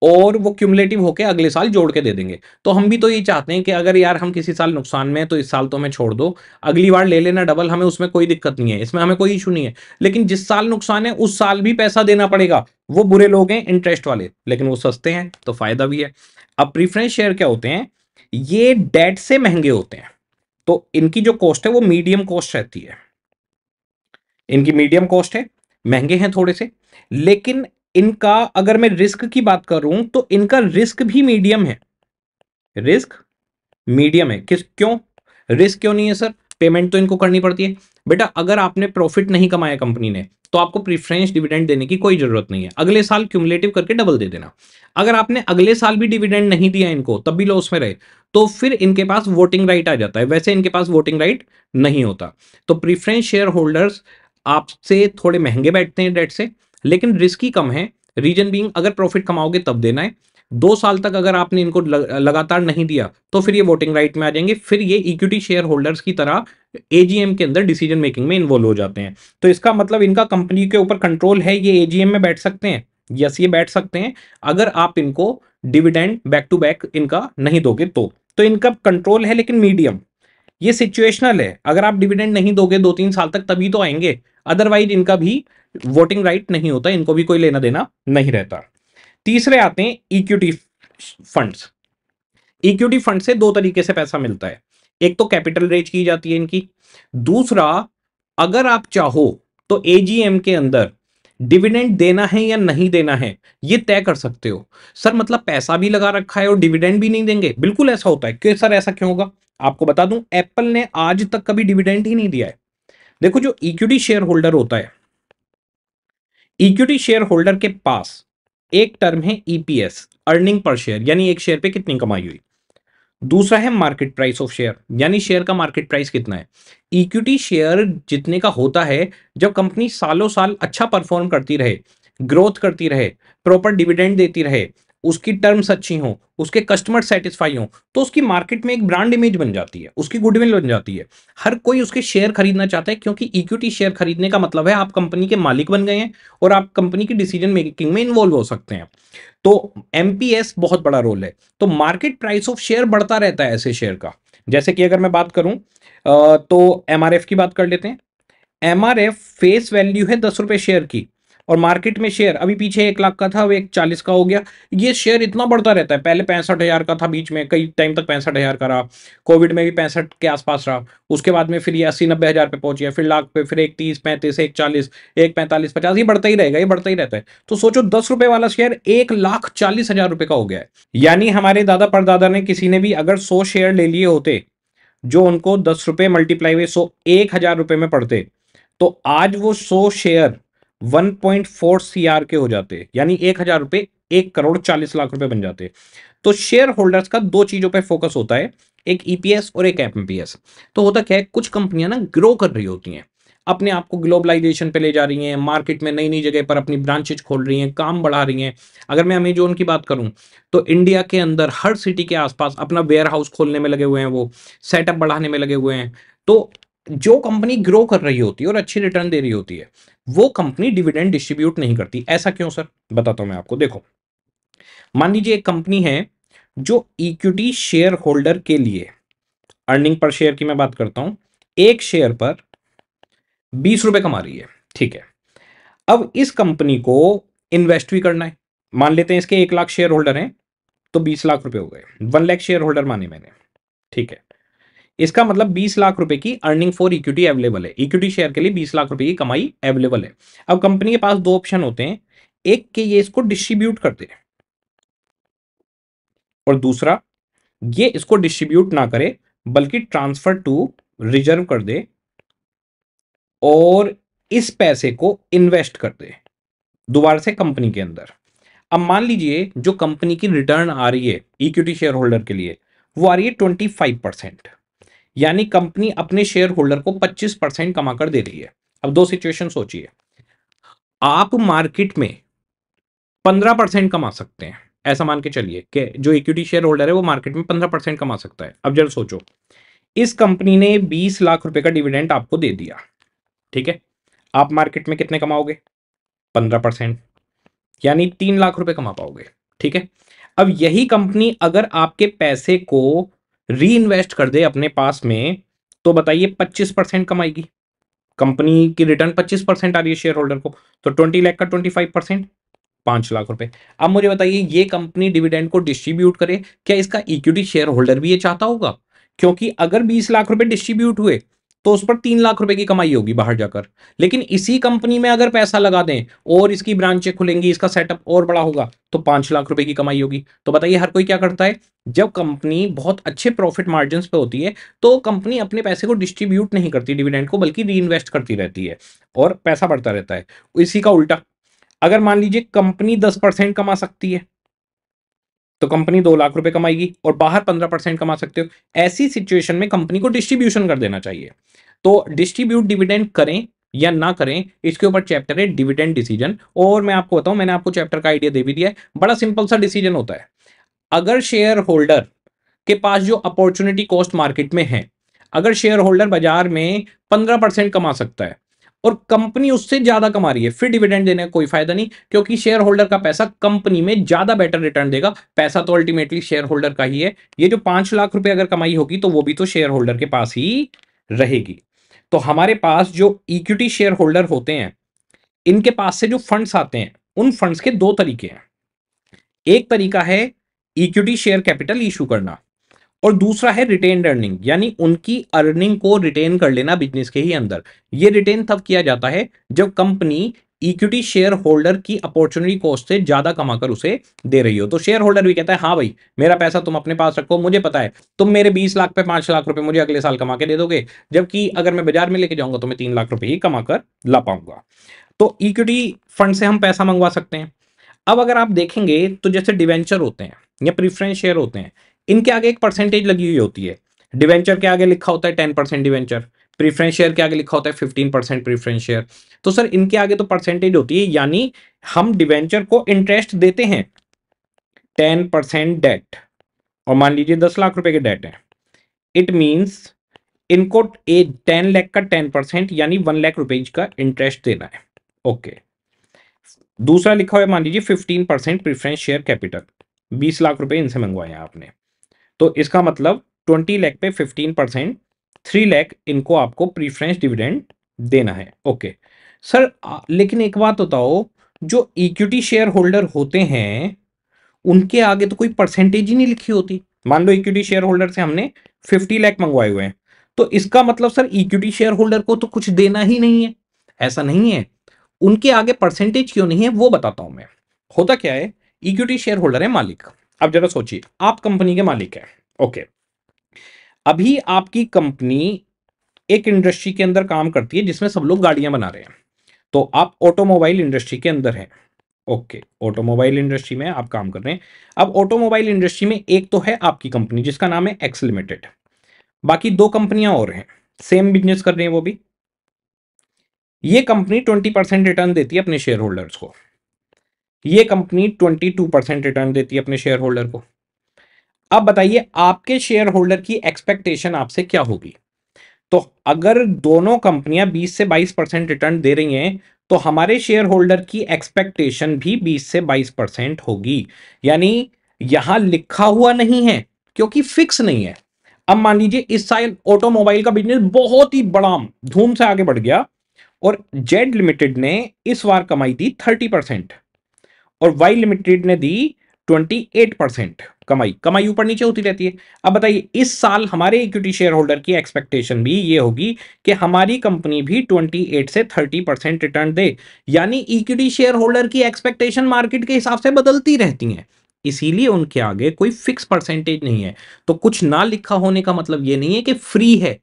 और वो क्यूमुलेटिव होकर अगले साल जोड़ के दे देंगे तो हम भी तो ये चाहते हैं कि अगर यार हम किसी साल नुकसान में तो इस साल तो हमें छोड़ दो अगली बार ले लेना डबल हमें उसमें कोई दिक्कत नहीं है इसमें हमें कोई इशू नहीं है लेकिन जिस साल नुकसान है उस साल भी पैसा देना पड़ेगा वो बुरे लोग हैं इंटरेस्ट वाले लेकिन वो सस्ते हैं तो फायदा भी है अब प्रीफरेंस शेयर क्या होते हैं ये डेट से महंगे होते हैं तो इनकी जो कॉस्ट है वो मीडियम कॉस्ट रहती है इनकी मीडियम कॉस्ट है महंगे हैं थोड़े से लेकिन इनका अगर मैं रिस्क की बात करूं तो इनका रिस्क भी मीडियम है रिस्क मीडियम है किस क्यों रिस्क क्यों नहीं है सर पेमेंट तो इनको करनी पड़ती है बेटा अगर आपने प्रॉफिट नहीं कमाया कंपनी ने तो आपको प्रिफरेंस डिविडेंड देने की कोई जरूरत नहीं है अगले साल क्यूमुलेटिव करके डबल दे देना अगर आपने अगले साल भी डिविडेंड नहीं दिया इनको तब भी लॉस में रहे तो फिर इनके पास वोटिंग राइट आ जाता है वैसे इनके पास वोटिंग राइट नहीं होता तो प्रीफरेंस शेयर होल्डर्स आपसे थोड़े महंगे बैठते हैं डेट से लेकिन रिस्की कम है रीजन बीइंग अगर प्रॉफिट कमाओगे तब देना है दो साल तक अगर आपने इनको लगातार नहीं दिया तो फिर ये वोटिंग राइट में आ जाएंगे फिर ये इक्विटी शेयर होल्डर्स की तरह एजीएम के अंदर डिसीजन मेकिंग में इन्वॉल्व हो जाते हैं तो इसका मतलब इनका कंपनी के ऊपर कंट्रोल है ये एजीएम में बैठ सकते हैं यस ये बैठ सकते हैं अगर आप इनको डिविडेंड बैक टू बैक इनका नहीं दोगे तो तो इनका कंट्रोल है लेकिन मीडियम ये सिचुएशनल है अगर आप डिविडेंड नहीं दोगे दो तीन साल तक तभी तो आएंगे अदरवाइज इनका भी वोटिंग राइट नहीं होता इनको भी कोई लेना देना नहीं रहता तीसरे आते हैं इक्विटी फंड्स इक्विटी फंड से दो तरीके से पैसा मिलता है एक तो कैपिटल रेज की जाती है इनकी दूसरा अगर आप चाहो तो एजीएम के अंदर डिविडेंड देना है या नहीं देना है ये तय कर सकते हो सर मतलब पैसा भी लगा रखा है और डिविडेंड भी नहीं देंगे बिल्कुल ऐसा होता है क्यों सर ऐसा क्यों होगा आपको बता दूं एप्पल ने आज तक कभी डिविडेंड ही नहीं दिया है देखो जो इक्विटी शेयर होल्डर होता है इक्विटी शेयर होल्डर के पास एक टर्म है ईपीएस अर्निंग पर शेयर यानी एक शेयर पे कितनी कमाई हुई दूसरा है मार्केट प्राइस ऑफ शेयर यानी शेयर का मार्केट प्राइस कितना है इक्विटी शेयर जितने का होता है जब कंपनी सालों साल अच्छा परफॉर्म करती रहे ग्रोथ करती रहे प्रॉपर डिविडेंड देती रहे उसकी टर्म्स अच्छी हो उसके कस्टमर सेटिस्फाई हो तो उसकी मार्केट में एक ब्रांड इमेज बन जाती है उसकी गुडविल बन जाती है हर कोई उसके शेयर खरीदना चाहता है क्योंकि इक्विटी शेयर खरीदने का मतलब है आप कंपनी के मालिक बन गए हैं और आप कंपनी की डिसीजन मेकिंग में इन्वॉल्व हो सकते हैं तो एम बहुत बड़ा रोल है तो मार्केट प्राइस ऑफ शेयर बढ़ता रहता है ऐसे शेयर का जैसे कि अगर मैं बात करूं तो एम की बात कर लेते हैं एम फेस वैल्यू है दस शेयर की और मार्केट में शेयर अभी पीछे एक लाख का था अब एक चालीस का हो गया ये शेयर इतना बढ़ता रहता है पहले पैंसठ हज़ार का था बीच में कई टाइम तक पैंसठ हज़ार का रहा कोविड में भी पैंसठ के आसपास रहा उसके बाद में फिर ये अस्सी नब्बे हज़ार पे पहुंच गया फिर लाख पे फिर एक तीस पैंतीस एक चालीस एक पैंतालीस पचास ये बढ़ता ही रहेगा ये बढ़ता ही रहता है तो सोचो दस रुपए वाला शेयर एक लाख चालीस हज़ार रुपए का हो गया है यानी हमारे दादा परदादा ने किसी ने भी अगर सौ शेयर ले लिए होते जो उनको दस रुपए मल्टीप्लाई हुए सो एक हज़ार रुपए में पड़ते तो आज वो सौ शेयर 1.4 सीआर के हो जाते यानी एक हजार रुपए एक करोड़ चालीस लाख रुपए बन जाते तो शेयर होल्डर्स का दो चीजों पर फोकस होता है एक ईपीएस e और एक एमपीएस तो होता क्या है कुछ कंपनियां ना ग्रो कर रही होती हैं अपने आप को ग्लोबलाइजेशन पे ले जा रही हैं मार्केट में नई नई जगह पर अपनी ब्रांचेज खोल रही हैं काम बढ़ा रही हैं अगर मैं अमेजोन की बात करूं तो इंडिया के अंदर हर सिटी के आसपास अपना वेयर हाउस खोलने में लगे हुए हैं वो सेटअप बढ़ाने में लगे हुए हैं तो जो कंपनी ग्रो कर रही होती है और अच्छी रिटर्न दे रही होती है वो कंपनी डिविडेंड डिस्ट्रीब्यूट नहीं करती ऐसा क्यों सर बताता हूं मैं आपको देखो मान लीजिए एक कंपनी है जो इक्विटी शेयर होल्डर के लिए अर्निंग पर शेयर की मैं बात करता हूं एक शेयर पर बीस रुपए कमा रही है ठीक है अब इस कंपनी को इन्वेस्ट भी करना है मान लेते हैं इसके एक लाख शेयर होल्डर हैं तो बीस लाख रुपए हो गए वन लाख शेयर होल्डर माने मैंने ठीक है इसका मतलब 20 लाख रुपए की अर्निंग फॉर इक्विटी अवेलेबल है इक्विटी शेयर के लिए 20 लाख रुपए की कमाई अवेलेबल है अब कंपनी के पास दो ऑप्शन होते हैं एक के ये इसको डिस्ट्रीब्यूट करते हैं और दूसरा ये इसको डिस्ट्रीब्यूट ना करे बल्कि ट्रांसफर टू रिजर्व कर दे और इस पैसे को इन्वेस्ट कर दे दोबारा से कंपनी के अंदर अब मान लीजिए जो कंपनी की रिटर्न आ रही है इक्विटी शेयर होल्डर के लिए वो आ रही है ट्वेंटी फाइव परसेंट यानी कंपनी अपने शेयर होल्डर को 25 परसेंट कमाकर दे रही है अब दो सिचुएशन सोचिए आप मार्केट में 15 परसेंट कमा सकते हैं ऐसा मान के चलिए कि जो इक्विटी शेयर होल्डर है वो मार्केट में 15 परसेंट कमा सकता है अब जरा सोचो इस कंपनी ने 20 लाख रुपए का डिविडेंड आपको दे दिया ठीक है आप मार्केट में कितने कमाओगे पंद्रह यानी तीन लाख रुपए कमा पाओगे ठीक है अब यही कंपनी अगर आपके पैसे को री इन्वेस्ट कर दे अपने पास में तो बताइए 25 परसेंट कमाएगी कंपनी की रिटर्न 25 परसेंट आ रही है शेयर होल्डर को तो 20 लाख का 25 परसेंट पांच लाख रुपए अब मुझे बताइए ये कंपनी डिविडेंड को डिस्ट्रीब्यूट करे क्या इसका इक्विटी शेयर होल्डर भी ये चाहता होगा क्योंकि अगर बीस लाख रुपए डिस्ट्रीब्यूट हुए तो उस पर तीन लाख रुपए की कमाई होगी बाहर जाकर लेकिन इसी कंपनी में अगर पैसा लगा दें और इसकी ब्रांचें खुलेंगी इसका सेटअप और बड़ा होगा तो पांच लाख रुपए की कमाई होगी तो बताइए हर कोई क्या करता है जब कंपनी बहुत अच्छे प्रॉफिट मार्जिन पे होती है तो कंपनी अपने पैसे को डिस्ट्रीब्यूट नहीं करती डिविडेंड को बल्कि री करती रहती है और पैसा बढ़ता रहता है इसी का उल्टा अगर मान लीजिए कंपनी दस परसेंट कमा सकती है तो कंपनी दो लाख रुपए कमाएगी और बाहर पंद्रह परसेंट कमा सकते हो ऐसी सिचुएशन में कंपनी को डिस्ट्रीब्यूशन कर देना चाहिए तो डिस्ट्रीब्यूट डिविडेंड करें या ना करें इसके ऊपर चैप्टर है डिविडेंड डिसीजन और मैं आपको बताऊं मैंने आपको चैप्टर का आइडिया दे भी दिया है बड़ा सिंपल सा डिसीजन होता है अगर शेयर होल्डर के पास जो अपॉर्चुनिटी कॉस्ट मार्केट में है अगर शेयर होल्डर बाजार में पंद्रह परसेंट कमा सकता है और कंपनी उससे ज्यादा कमा रही है फिर डिविडेंड देने का कोई फायदा नहीं क्योंकि शेयर होल्डर का पैसा कंपनी में ज्यादा बेटर रिटर्न देगा पैसा तो अल्टीमेटली शेयर होल्डर का ही है ये जो पांच लाख रुपए अगर कमाई होगी तो वो भी तो शेयर होल्डर के पास ही रहेगी तो हमारे पास जो इक्विटी शेयर होल्डर होते हैं इनके पास से जो फंड्स आते हैं उन फंड्स के दो तरीके हैं एक तरीका है इक्विटी शेयर कैपिटल इशू करना और दूसरा है रिटेन अर्निंग यानी उनकी अर्निंग को रिटेन कर लेना बिजनेस के ही अंदर ये रिटेन तब किया जाता है जब कंपनी इक्विटी शेयर होल्डर की अपॉर्चुनिटी कॉस्ट से ज्यादा कमाकर उसे दे रही हो तो शेयर होल्डर भी कहता है हाँ भाई मेरा पैसा तुम अपने पास रखो मुझे पता है तुम मेरे बीस लाख पे पांच लाख रुपए मुझे अगले साल कमा के दे दोगे जबकि अगर मैं बाजार में लेके जाऊंगा तो मैं तीन लाख रुपए ही कमा कर ला पाऊंगा तो इक्विटी फंड से हम पैसा मंगवा सकते हैं अब अगर आप देखेंगे तो जैसे डिवेंचर होते हैं या प्रिफरेंस शेयर होते हैं इनके आगे एक परसेंटेज लगी हुई होती है डिवेंचर के आगे लिखा होता है ten percent debenture preference share के आगे लिखा होता है फिफ्टीन परसेंट प्रीफरेंस शेयर तो सर इनके आगे तो परसेंटेज होती है यानी हम डिवेंचर को इंटरेस्ट देते हैं टेन परसेंट डेट और मान लीजिए दस लाख रुपए के डेट है इट मीन्स इनको ए टेन लैख का टेन परसेंट यानी वन लाख रुपए का इंटरेस्ट देना है ओके okay. दूसरा लिखा हुआ है मान लीजिए fifteen percent preference share capital बीस लाख रुपए इनसे मंगवाए आपने तो इसका मतलब ट्वेंटी लैख पे फिफ्टीन परसेंट थ्री लैख इनको आपको प्रीफ्रेंस डिविडेंड देना है ओके सर लेकिन एक बात बताओ जो इक्विटी शेयर होल्डर होते हैं उनके आगे तो कोई परसेंटेज ही नहीं लिखी होती मान लो इक्विटी शेयर होल्डर से हमने फिफ्टी लैख मंगवाए हुए हैं तो इसका मतलब सर इक्विटी शेयर होल्डर को तो कुछ देना ही नहीं है ऐसा नहीं है उनके आगे परसेंटेज क्यों नहीं है वो बताता हूं मैं होता क्या है इक्विटी शेयर होल्डर है मालिक अब जरा सोचिए आप कंपनी के मालिक हैं ओके अभी आपकी कंपनी एक इंडस्ट्री के अंदर काम करती है जिसमें सब लोग गाड़ियां बना रहे हैं तो आप ऑटोमोबाइल इंडस्ट्री के अंदर हैं ओके ऑटोमोबाइल इंडस्ट्री में आप काम कर रहे हैं अब ऑटोमोबाइल इंडस्ट्री में एक तो है आपकी कंपनी जिसका नाम है एक्स लिमिटेड बाकी दो कंपनियां और हैं सेम बिजनेस कर रही हैं वो भी ये कंपनी ट्वेंटी परसेंट रिटर्न देती है अपने शेयर होल्डर्स को ये कंपनी 22 परसेंट रिटर्न देती है अपने शेयर होल्डर को अब बताइए आपके शेयर होल्डर की एक्सपेक्टेशन आपसे क्या होगी तो अगर दोनों कंपनियां 20 से 22 परसेंट रिटर्न दे रही हैं तो हमारे शेयर होल्डर की एक्सपेक्टेशन भी 20 से 22 परसेंट होगी यानी यहां लिखा हुआ नहीं है क्योंकि फिक्स नहीं है अब मान लीजिए इस साल ऑटोमोबाइल का बिजनेस बहुत ही बड़ा धूम से आगे बढ़ गया और जेड लिमिटेड ने इस बार कमाई थी थर्टी परसेंट और वाई लिमिटेड ने दी 28 परसेंट कमाई कमाई ऊपर नीचे होती रहती है अब बताइए इस साल हमारे इक्विटी शेयर होल्डर की एक्सपेक्टेशन भी ये होगी कि हमारी कंपनी भी 28 से 30 परसेंट रिटर्न दे यानी इक्विटी शेयर होल्डर की एक्सपेक्टेशन मार्केट के हिसाब से बदलती रहती हैं इसीलिए उनके आगे कोई फिक्स परसेंटेज नहीं है तो कुछ ना लिखा होने का मतलब ये नहीं है कि फ्री है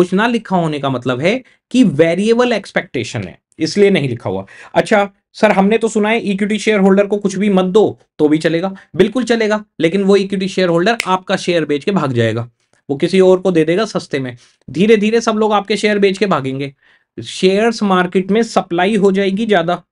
कुछ ना लिखा होने का मतलब है कि वेरिएबल एक्सपेक्टेशन है इसलिए नहीं लिखा हुआ अच्छा सर हमने तो सुना है इक्विटी शेयर होल्डर को कुछ भी मत दो तो भी चलेगा बिल्कुल चलेगा लेकिन वो इक्विटी शेयर होल्डर आपका शेयर बेच के भाग जाएगा वो किसी और को दे देगा सस्ते में धीरे धीरे सब लोग आपके शेयर बेच के भागेंगे शेयर्स मार्केट में सप्लाई हो जाएगी ज्यादा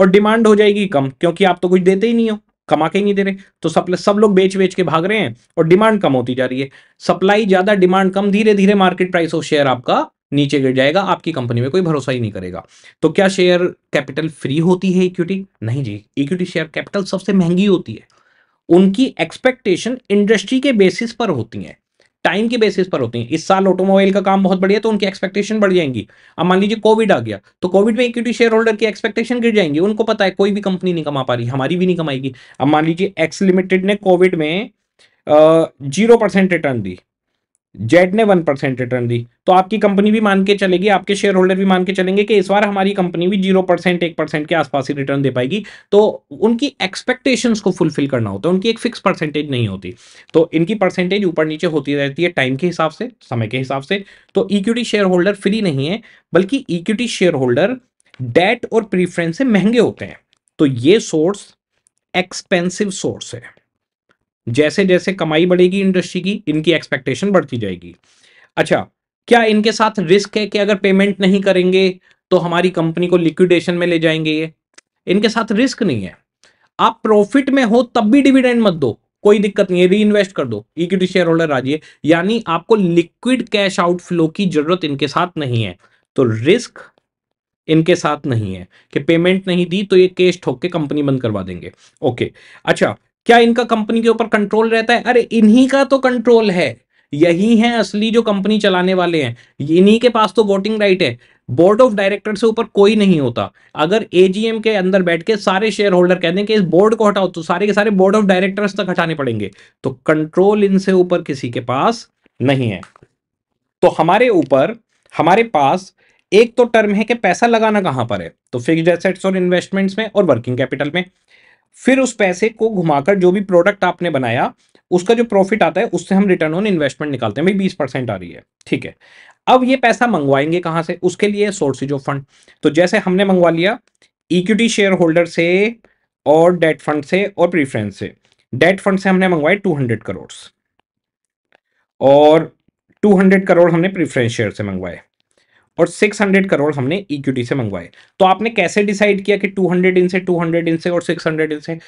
और डिमांड हो जाएगी कम क्योंकि आप तो कुछ देते ही नहीं हो कमा के नहीं दे रहे तो सप्लाई सब लोग बेच बेच के भाग रहे हैं और डिमांड कम होती जा रही है सप्लाई ज्यादा डिमांड कम धीरे धीरे मार्केट प्राइस ऑफ शेयर आपका नीचे गिर जाएगा आपकी कंपनी में कोई भरोसा ही नहीं करेगा तो क्या शेयर कैपिटल फ्री होती है इक्विटी नहीं जी इक्विटी शेयर कैपिटल सबसे महंगी होती है उनकी एक्सपेक्टेशन इंडस्ट्री के बेसिस पर होती है टाइम के बेसिस पर होती हैं इस साल ऑटोमोबाइल का काम बहुत बढ़िया तो उनकी एक्सपेक्टेशन बढ़ जाएंगी अब मान लीजिए कोविड आ गया तो कोविड में इक्विटी शेयर होल्डर की एक्सपेक्टेशन गिर जाएंगी उनको पता है कोई भी कंपनी नहीं कमा पा रही हमारी भी नहीं कमाएगी अब मान लीजिए एक्स लिमिटेड ने कोविड में जीरो परसेंट रिटर्न दी जेड ने वन परसेंट रिटर्न दी तो आपकी कंपनी भी मान के चलेगी आपके शेयर होल्डर भी मान के चलेंगे कि इस बार हमारी कंपनी भी जीरो परसेंट एक परसेंट के आसपास ही रिटर्न दे पाएगी तो उनकी एक्सपेक्टेशंस को फुलफिल करना होता है उनकी एक फिक्स परसेंटेज नहीं होती तो इनकी परसेंटेज ऊपर नीचे होती रहती है टाइम के हिसाब से समय के हिसाब से तो इक्विटी शेयर होल्डर फ्री नहीं है बल्कि इक्विटी शेयर होल्डर डेट और प्रीफरेंस से महंगे होते हैं तो ये सोर्स एक्सपेंसिव सोर्स है जैसे जैसे कमाई बढ़ेगी इंडस्ट्री की इनकी एक्सपेक्टेशन बढ़ती जाएगी अच्छा क्या इनके साथ रिस्क है कि अगर पेमेंट नहीं करेंगे तो हमारी कंपनी को लिक्विडेशन में ले जाएंगे ये इनके साथ रिस्क नहीं है आप प्रॉफिट में हो तब भी डिविडेंड मत दो कोई दिक्कत नहीं है री इन्वेस्ट कर दो इक्विटी शेयर होल्डर आज यानी आपको लिक्विड कैश आउटफ्लो की जरूरत इनके साथ नहीं है तो रिस्क इनके साथ नहीं है कि पेमेंट नहीं दी तो ये केस ठोक के कंपनी बंद करवा देंगे ओके अच्छा क्या इनका कंपनी के ऊपर कंट्रोल रहता है अरे इन्हीं का तो कंट्रोल है यही है असली जो कंपनी चलाने वाले हैं इन्हीं के पास तो वोटिंग राइट है बोर्ड ऑफ डायरेक्टर से ऊपर कोई नहीं होता अगर एजीएम के अंदर बैठ के सारे शेयर होल्डर कहते हैं कि इस बोर्ड को हटाओ तो सारे के सारे बोर्ड ऑफ डायरेक्टर्स तक हटाने पड़ेंगे तो कंट्रोल इनसे ऊपर किसी के पास नहीं है तो हमारे ऊपर हमारे पास एक तो टर्म है कि पैसा लगाना कहां पर है तो फिक्स एसेट्स और इन्वेस्टमेंट्स में और वर्किंग कैपिटल में फिर उस पैसे को घुमाकर जो भी प्रोडक्ट आपने बनाया उसका जो प्रॉफिट आता है उससे हम रिटर्न ऑन इन्वेस्टमेंट निकालते हैं भाई बीस परसेंट आ रही है ठीक है अब ये पैसा मंगवाएंगे कहां से उसके लिए सोर्सेज ऑफ फंड तो जैसे हमने मंगवा लिया इक्विटी शेयर होल्डर से और डेट फंड से और प्रीफरेंस से डेट फंड से हमने मंगवाए 200 करोड़ और 200 करोड़ हमने प्रीफरेंस शेयर से मंगवाए और 600 करोड़ हमने इक्विटी से मंगवाए तो आपने कैसे डिसाइड किया कि 200 इनसे 200 इनसे और 600 इनसे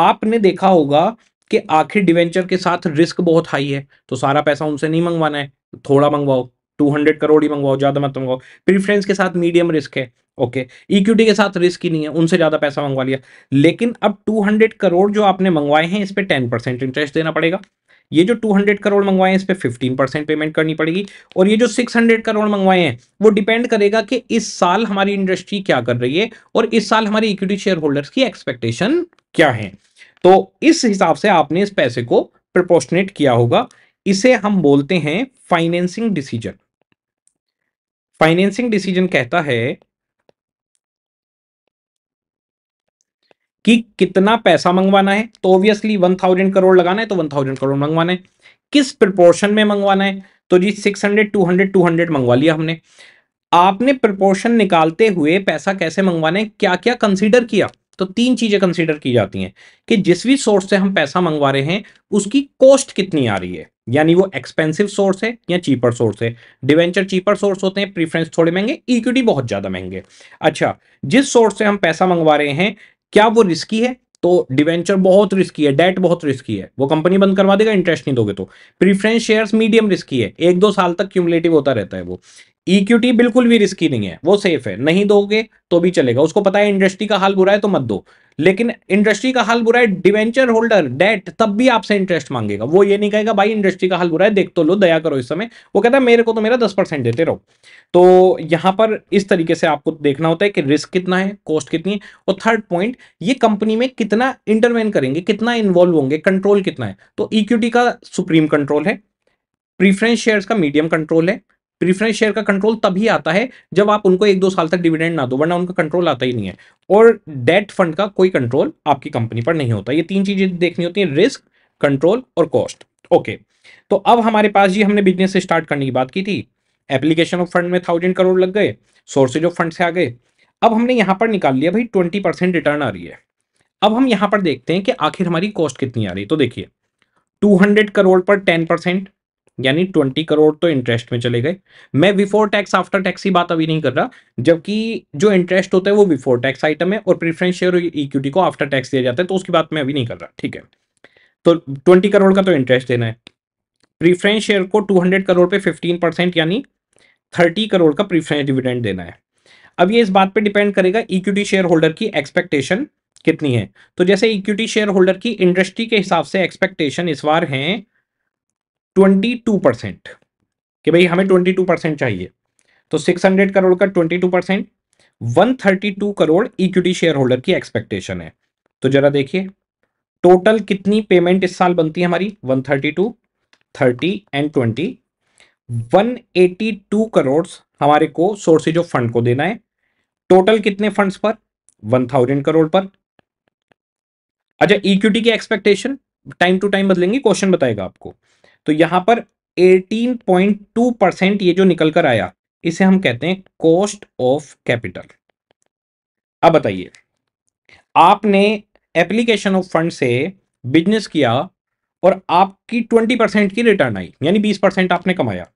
आपने देखा होगा कि आखिर डिवेंचर के साथ रिस्क बहुत हाई है तो सारा पैसा उनसे नहीं मंगवाना है थोड़ा मंगवाओ 200 करोड़ ही मंगवाओ ज़्यादा मत मंगवाओ प्रीफरेंस के साथ मीडियम रिस्क है ओके इक्विटी के साथ रिस्क ही नहीं है उनसे ज़्यादा पैसा मंगवा लिया लेकिन अब टू करोड़ जो आपने मंगवाए हैं इस पर टेन इंटरेस्ट देना पड़ेगा ये जो 200 करोड़ मंगवाए हैं इस पर फिफ्टीन परसेंट पेमेंट करनी पड़ेगी और ये जो 600 करोड़ मंगवाए हैं वो डिपेंड करेगा कि इस साल हमारी इंडस्ट्री क्या कर रही है और इस साल हमारी इक्विटी शेयर होल्डर्स की एक्सपेक्टेशन क्या है तो इस हिसाब से आपने इस पैसे को प्रपोर्शनेट किया होगा इसे हम बोलते हैं फाइनेंसिंग डिसीजन फाइनेंसिंग डिसीजन कहता है कि कितना पैसा मंगवाना है तो ऑब्वियसली वन थाउजेंड करोड़ लगाना है तो वन थाउजेंड करोड़ मंगवाना है किस प्रपोर्शन में मंगवाना है तो जी six hundred two hundred two hundred मंगवा लिया हमने आपने प्रपोर्शन निकालते हुए पैसा कैसे मंगवाना है क्या क्या कंसिडर किया तो तीन चीजें कंसिडर की जाती हैं कि जिस भी सोर्स से हम पैसा मंगवा रहे हैं उसकी कॉस्ट कितनी आ रही है यानी वो एक्सपेंसिव सोर्स है या चीपर सोर्स है डिवेंचर चीपर सोर्स होते हैं प्रीफ्रेंस थोड़े महंगे इक्विटी बहुत ज्यादा महंगे अच्छा जिस सोर्स से हम पैसा मंगवा रहे हैं क्या वो रिस्की है तो डिवेंचर बहुत रिस्की है डेट बहुत रिस्की है वो कंपनी बंद करवा देगा इंटरेस्ट नहीं दोगे तो प्रीफरेंस शेयर्स मीडियम रिस्की है एक दो साल तक क्यूमलेटिव होता रहता है वो इक्विटी e बिल्कुल भी रिस्की नहीं है वो सेफ है नहीं दोगे तो भी चलेगा उसको पता है इंडस्ट्री का हाल बुरा है तो मत दो लेकिन इंडस्ट्री का हाल बुरा है डिवेंचर होल्डर डेट तब भी आपसे इंटरेस्ट मांगेगा वो ये नहीं कहेगा भाई इंडस्ट्री का हाल बुरा है देख तो लो दया करो इस समय वो कहता है मेरे को तो मेरा दस परसेंट देते रहो तो यहां पर इस तरीके से आपको देखना होता है कि रिस्क कितना है कॉस्ट कितनी है और थर्ड पॉइंट ये कंपनी में कितना इंटरवेन करेंगे कितना इन्वॉल्व होंगे कंट्रोल कितना है तो इक्विटी e का सुप्रीम कंट्रोल है प्रीफरेंस शेयर्स का मीडियम कंट्रोल है प्रीफरेंस शेयर का कंट्रोल तभी आता है जब आप उनको एक दो साल तक डिविडेंड ना दो वरना उनका कंट्रोल आता ही नहीं है और डेट फंड का कोई कंट्रोल आपकी कंपनी पर नहीं होता ये तीन चीजें देखनी होती है रिस्क कंट्रोल और कॉस्ट ओके तो अब हमारे पास जी हमने बिजनेस स्टार्ट करने की बात की थी एप्लीकेशन ऑफ फंड में थाउजेंड करोड़ लग गए सोर्सेज ऑफ फंड से आ गए अब हमने यहाँ पर निकाल लिया भाई ट्वेंटी परसेंट रिटर्न आ रही है अब हम यहाँ पर देखते हैं कि आखिर हमारी कॉस्ट कितनी आ रही है तो देखिए टू हंड्रेड करोड़ पर टेन परसेंट यानी ट्वेंटी करोड़ तो इंटरेस्ट में चले गए मैं बिफोर टैक्स आफ्टर टैक्स की बात अभी नहीं कर रहा जबकि जो इंटरेस्ट होता है वो बिफोर टैक्स आइटम है और प्रिफरेंस शेयर इक्विटी को आफ्टर टैक्स दिया जाता है तो उसकी बात मैं अभी नहीं कर रहा ठीक है तो ट्वेंटी करोड़ का तो इंटरेस्ट देना है प्रीफरेंस शेयर को टू हंड्रेड करोड़ पे फिफ्टीन परसेंट यानी थर्टी करोड़ का प्रीफरेंस डिविडेंड देना है अब ये इस बात पे डिपेंड करेगा इक्विटी शेयर होल्डर की एक्सपेक्टेशन कितनी है तो जैसे इक्विटी शेयर होल्डर की इंडस्ट्री के हिसाब से एक्सपेक्टेशन इस बार हैं ट्वेंटी टू परसेंट कि भाई हमें ट्वेंटी टू परसेंट चाहिए तो सिक्स हंड्रेड करोड़ का twenty two percent one thirty two crore equity share holder की एक्सपेक्टेशन है तो जरा देखिए टोटल कितनी पेमेंट इस साल बनती है हमारी one thirty two thirty and twenty one eighty two crore हमारे को सोर्सेज ऑफ फंड को देना है टोटल कितने फंड्स पर वन थाउजेंड करोड़ पर अच्छा इक्विटी की एक्सपेक्टेशन टाइम टू टाइम बदलेंगे क्वेश्चन बताएगा आपको तो यहां पर 18.2 परसेंट ये जो निकल कर आया इसे हम कहते हैं कॉस्ट ऑफ कैपिटल अब बताइए आपने एप्लीकेशन ऑफ फंड से बिजनेस किया और आपकी 20 परसेंट की रिटर्न आई यानी 20 परसेंट आपने कमाया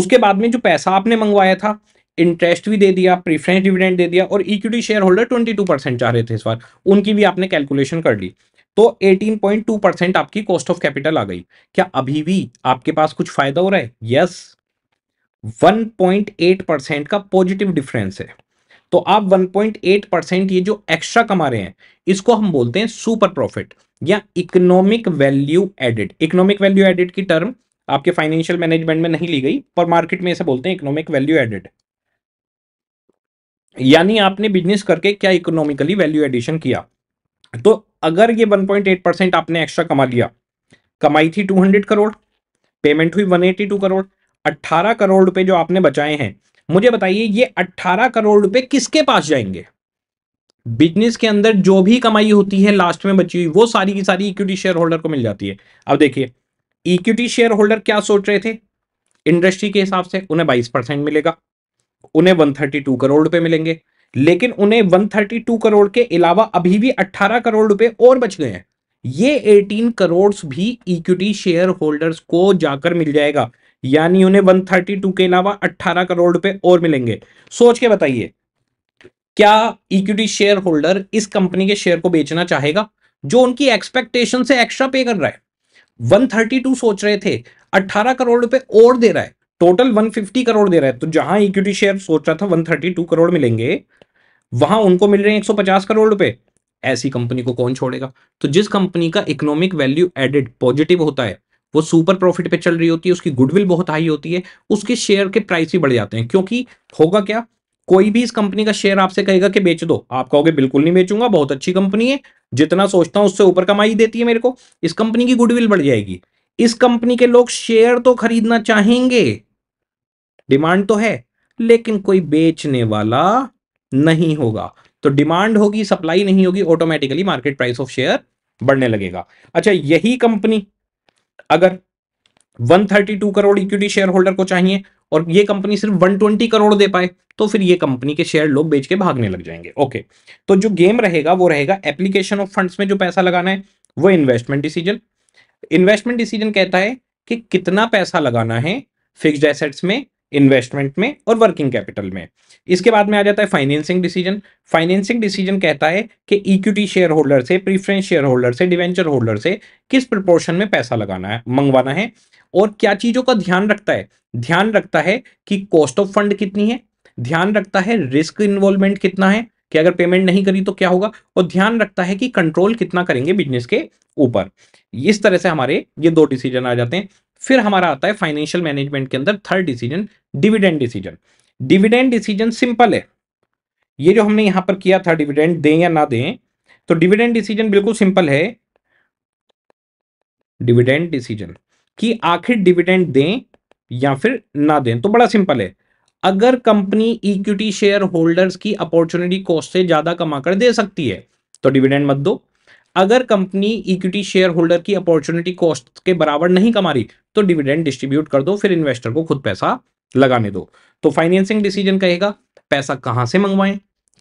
उसके बाद में जो पैसा आपने मंगवाया था इंटरेस्ट भी दे दिया प्रीफरेंस डिविडेंड दे दिया और equity share holder two percent चाह रहे थे इस बार उनकी भी आपने कैलकुलेशन कर ली तो 18.2 परसेंट आपकी कॉस्ट ऑफ कैपिटल आ गई क्या अभी भी आपके पास कुछ फायदा हो रहा है यस 1.8 परसेंट का पॉजिटिव डिफरेंस है तो आप 1.8 परसेंट ये जो एक्स्ट्रा कमा रहे हैं इसको हम बोलते हैं सुपर प्रॉफिट या economic value added economic value added की टर्म आपके फाइनेंशियल मैनेजमेंट में नहीं ली गई पर मार्केट में ऐसे बोलते हैं इकोनॉमिक वैल्यू एडिट यानी आपने बिजनेस करके क्या इकोनॉमिकली वैल्यू एडिशन किया तो अगर ये 1.8 परसेंट आपने एक्स्ट्रा कमा लिया कमाई थी 200 करोड़ पेमेंट हुई 182 करोड़ 18 करोड़ रुपए जो आपने बचाए हैं मुझे बताइए ये 18 करोड़ रुपए किसके पास जाएंगे बिजनेस के अंदर जो भी कमाई होती है लास्ट में बची हुई वो सारी की सारी इक्विटी शेयर होल्डर को मिल जाती है अब देखिए इक्विटी शेयर होल्डर क्या सोच रहे थे इंडस्ट्री के हिसाब से उन्हें 22 परसेंट मिलेगा उन्हें 132 करोड़ रुपए मिलेंगे लेकिन उन्हें 132 करोड़ के अलावा अभी भी 18 करोड़ रुपए और बच गए हैं ये 18 करोड़ भी इक्विटी शेयर होल्डर्स को जाकर मिल जाएगा यानी उन्हें 132 के अलावा 18 करोड़ रुपए और मिलेंगे सोच के बताइए क्या इक्विटी शेयर होल्डर इस कंपनी के शेयर को बेचना चाहेगा जो उनकी एक्सपेक्टेशन से एक्स्ट्रा पे कर रहा है 132 सोच रहे थे 18 करोड़ रुपए और दे रहा है टोटल 150 करोड़ दे रहा है तो जहां इक्विटी शेयर सोच रहा था 132 करोड़ मिलेंगे वहां उनको मिल रहे हैं पचास करोड़ रुपए ऐसी कंपनी को कौन छोड़ेगा तो जिस कंपनी का इकोनॉमिक वैल्यू एडेड पॉजिटिव होता है वो सुपर प्रॉफिट पे चल रही होती है उसकी गुडविल बहुत हाई होती है उसके शेयर के प्राइस भी बढ़ जाते हैं क्योंकि होगा क्या कोई भी इस कंपनी का शेयर आपसे कहेगा कि बेच दो आप कहोगे बिल्कुल नहीं बेचूंगा बहुत अच्छी कंपनी है जितना सोचता हूं उससे ऊपर कमाई देती है मेरे को इस कंपनी की गुडविल बढ़ जाएगी इस कंपनी के लोग शेयर तो खरीदना चाहेंगे डिमांड तो है लेकिन कोई बेचने वाला नहीं होगा तो डिमांड होगी सप्लाई नहीं होगी automatically market price of share बढ़ने लगेगा अच्छा यही कंपनी अगर 132 करोड़ इक्विटी शेयर होल्डर को चाहिए और ये कंपनी सिर्फ 120 करोड़ दे पाए तो फिर ये कंपनी के शेयर लोग बेच के भागने लग जाएंगे ओके तो जो गेम रहेगा वो रहेगा एप्लीकेशन ऑफ फंड्स में जो पैसा लगाना है वो इन्वेस्टमेंट डिसीजन इन्वेस्टमेंट डिसीजन कहता है कि कितना पैसा लगाना है फिक्स्ड एसेट्स में इन्वेस्टमेंट में और वर्किंग कैपिटल में इसके बाद में आ जाता है फाइनेंसिंग डिसीजन फाइनेंसिंग डिसीजन कहता है कि इक्विटी शेयर होल्डर से प्रीफरेंस शेयर होल्डर से डिवेंचर होल्डर से किस प्रपोर्शन में पैसा लगाना है मंगवाना है और क्या चीज़ों का ध्यान रखता है ध्यान रखता है कि कॉस्ट ऑफ फंड कितनी है ध्यान रखता है रिस्क इन्वॉल्वमेंट कितना है कि अगर पेमेंट नहीं करी तो क्या होगा और ध्यान रखता है कि कंट्रोल कितना करेंगे बिजनेस के ऊपर इस तरह से हमारे ये दो डिसीजन आ जाते हैं फिर हमारा आता है फाइनेंशियल मैनेजमेंट के अंदर third decision dividend decision dividend decision simple है ये जो हमने यहां पर किया था डिविडेंड दें या ना दें तो डिविडेंड डिसीजन बिल्कुल सिंपल है डिविडेंड डिसीजन कि आखिर डिविडेंड दें या फिर ना दें तो बड़ा सिंपल है अगर कंपनी इक्विटी शेयर होल्डर्स की अपॉर्चुनिटी कॉस्ट से ज्यादा कमाकर दे सकती है तो डिविडेंड मत दो अगर कंपनी इक्विटी शेयर होल्डर की अपॉर्चुनिटी कॉस्ट के बराबर नहीं कमा रही तो डिविडेंड डिस्ट्रीब्यूट कर दो फिर इन्वेस्टर को खुद पैसा लगाने दो तो फाइनेंसिंग डिसीजन कहेगा पैसा कहां से मंगवाएं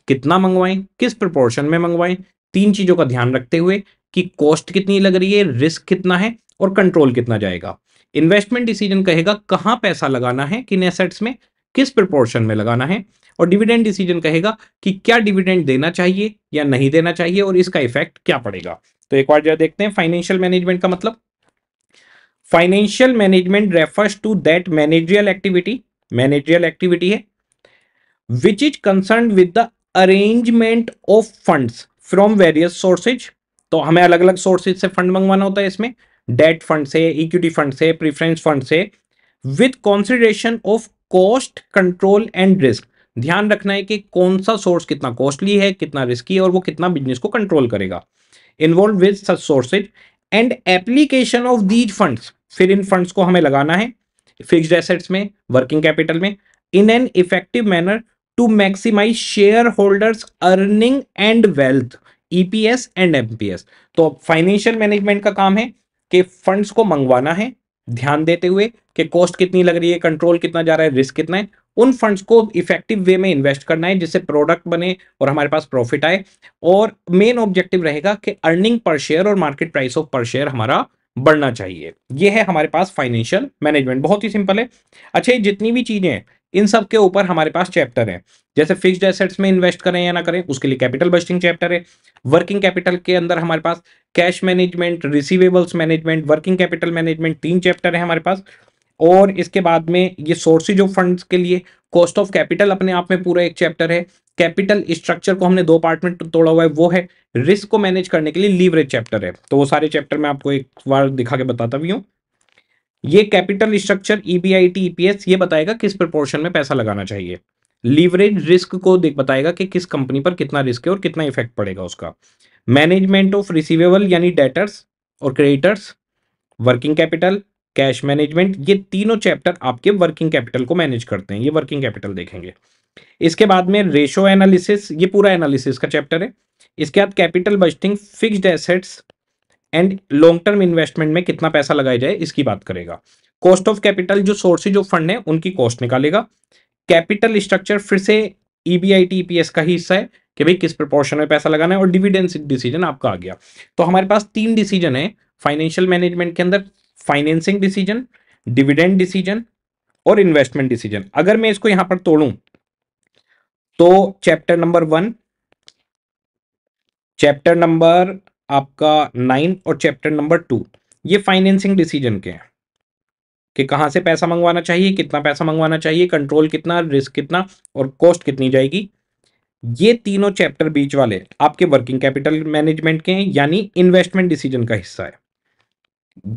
कितना मंगवाएं किस प्रपोर्शन में मंगवाएं तीन चीज़ों का ध्यान रखते हुए कि कॉस्ट कितनी लग रही है रिस्क कितना है और कंट्रोल कितना जाएगा इन्वेस्टमेंट डिसीजन कहेगा कहां पैसा लगाना है किन एसेट्स में किस प्रपोर्शन में लगाना है और डिविडेंड डिसीजन कहेगा कि क्या डिविडेंड देना चाहिए या नहीं देना चाहिए और इसका इफेक्ट क्या पड़ेगा तो एक बार जरा देखते हैं फाइनेंशियल मैनेजमेंट का मतलब financial management refers to that managerial activity managerial activity है which is concern with the arrangement of funds from various sources तो हमें अलग अलग सोर्सेज से फंड मंगवाना होता है इसमें डेट फंड से इक्विटी फंड से प्रिफरेंस फंड से with consideration of cost control and risk ध्यान रखना है कि कौन सा सोर्स कितना कॉस्टली है कितना रिस्की है और वो कितना बिजनेस को कंट्रोल करेगा involve with such sources and application of these fund फिर इन फंड्स को हमें लगाना है फिक्स्ड एसेट्स में वर्किंग कैपिटल में in an effective manner to maximize share holders earning and wealth EPS and MPS तो फाइनेंशियल मैनेजमेंट का काम है कि फंड्स को मंगवाना है ध्यान देते हुए कि कॉस्ट कितनी लग रही है कंट्रोल कितना जा रहा है रिस्क कितना है उन फंड्स को इफेक्टिव वे में इन्वेस्ट करना है जिससे प्रोडक्ट बने और हमारे पास प्रॉफिट आए और मेन ऑब्जेक्टिव रहेगा कि अर्निंग पर शेयर और market price of per share हमारा बढ़ना चाहिए यह है हमारे पास फाइनेंशियल मैनेजमेंट बहुत ही सिंपल है अच्छा ये जितनी भी चीज़ें हैं इन सब के ऊपर हमारे पास चैप्टर है जैसे फिक्स्ड एसेट्स में इन्वेस्ट करें या ना करें उसके लिए कैपिटल बस्टिंग चैप्टर है वर्किंग कैपिटल के अंदर हमारे पास cash management receivables management working capital management तीन चैप्टर है हमारे पास और इसके बाद में ये सोर्सेज ऑफ फंड्स के लिए कॉस्ट ऑफ कैपिटल अपने आप में पूरा एक चैप्टर है कैपिटल स्ट्रक्चर को हमने दो पार्ट में तोड़ा हुआ है वो है रिस्क को मैनेज करने के लिए लीवरेज चैप्टर है तो वो सारे चैप्टर मैं आपको एक बार दिखा के बताता भी हूँ ये कैपिटल स्ट्रक्चर ईबीआईटी ईपीएस ये बताएगा किस प्रपोर्शन में पैसा लगाना चाहिए लीवरेज रिस्क को देख बताएगा कि किस कंपनी पर कितना रिस्क है और कितना इफेक्ट पड़ेगा उसका मैनेजमेंट ऑफ रिसीवेबल यानी डेटर्स और creditors working capital cash management ये तीनों चैप्टर आपके वर्किंग कैपिटल को मैनेज करते हैं ये वर्किंग कैपिटल देखेंगे इसके बाद में रेशो एनालिसिस ये पूरा एनालिसिस का चैप्टर है इसके बाद capital budgeting fixed assets and long term investment में कितना पैसा लगाया जाए इसकी बात करेगा कॉस्ट ऑफ कैपिटल जो सोर्सेज जो फंड है उनकी कॉस्ट निकालेगा कैपिटल स्ट्रक्चर फिर से ईबीआईटी e ईपीएस e का ही हिस्सा है कि भाई किस प्रपोर्शन में पैसा लगाना है और डिविडेंस डिसीजन आपका आ गया तो हमारे पास तीन डिसीजन है फाइनेंशियल मैनेजमेंट के अंदर फाइनेंसिंग डिसीजन डिविडेंड डिसीजन और इन्वेस्टमेंट डिसीजन अगर मैं इसको यहां पर तोड़ू तो chapter number one chapter number आपका नाइन और चैप्टर नंबर टू ये फाइनेंसिंग डिसीजन के हैं कि कहाँ से पैसा मंगवाना चाहिए कितना पैसा मंगवाना चाहिए कंट्रोल कितना रिस्क कितना और कॉस्ट कितनी जाएगी ये तीनों चैप्टर बीच वाले आपके वर्किंग कैपिटल मैनेजमेंट के हैं यानी इन्वेस्टमेंट डिसीजन का हिस्सा है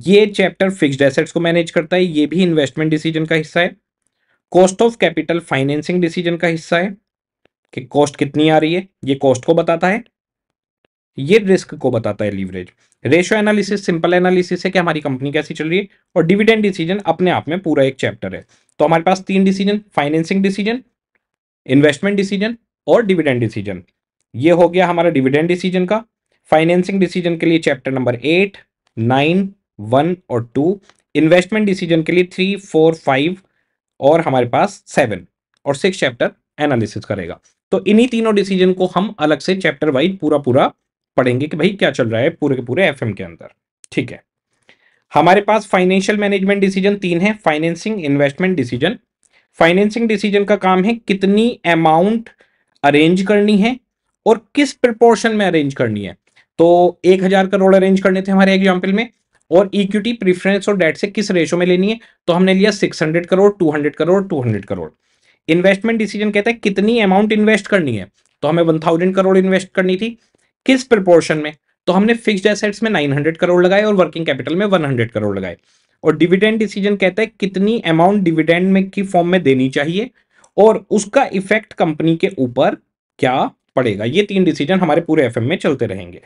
ये चैप्टर फिक्स्ड एसेट्स को मैनेज करता है ये भी इन्वेस्टमेंट डिसीजन का हिस्सा है cost of capital financing decision का हिस्सा है कि कॉस्ट कितनी आ रही है ये कॉस्ट को बताता है ये रिस्क को बताता है leverage ratio analysis simple analysis है कि हमारी कंपनी कैसी चल रही है और डिविडेंड डिसीजन अपने आप में पूरा एक चैप्टर है तो हमारे पास तीन decision financing decision investment decision और डिविडेंड डिसीजन ये हो गया हमारा डिविडेंड डिसीजन का फाइनेंसिंग डिसीजन के लिए chapter number eight nine one और टू इन्वेस्टमेंट डिसीजन के लिए थ्री फोर फाइव और हमारे पास सेवन और सिक्स चैप्टर एनालिसिस करेगा तो इन्हीं तीनों डिसीजन को हम अलग से चैप्टर वाइज पूरा पूरा पढ़ेंगे कि भाई क्या चल रहा है पूरे के पूरे एफ के अंदर ठीक है हमारे पास फाइनेंशियल मैनेजमेंट डिसीजन तीन है financing investment decision financing decision का काम है कितनी अमाउंट अरेंज करनी है और किस प्रपोर्शन में अरेंज करनी है तो एक हजार करोड़ अरेंज करने थे हमारे एग्जाम्पल में और इक्विटी प्रीफरेंस और डेट से किस रेशो में लेनी है तो हमने लिया 600 करोड़ 200 करोड़ 200 करोड़ इन्वेस्टमेंट डिसीजन कहता है कितनी अमाउंट इन्वेस्ट करनी है तो हमें 1000 करोड़ इन्वेस्ट करनी थी किस प्रपोर्शन में तो हमने फिक्स्ड एसेट्स में 900 करोड़ लगाए और वर्किंग कैपिटल में 100 करोड़ लगाए और डिविडेंड डिसीजन कहता है कितनी अमाउंट डिविडेंड में की फॉर्म में देनी चाहिए और उसका इफेक्ट कंपनी के ऊपर क्या पड़ेगा ये तीन डिसीजन हमारे पूरे एफएम में चलते रहेंगे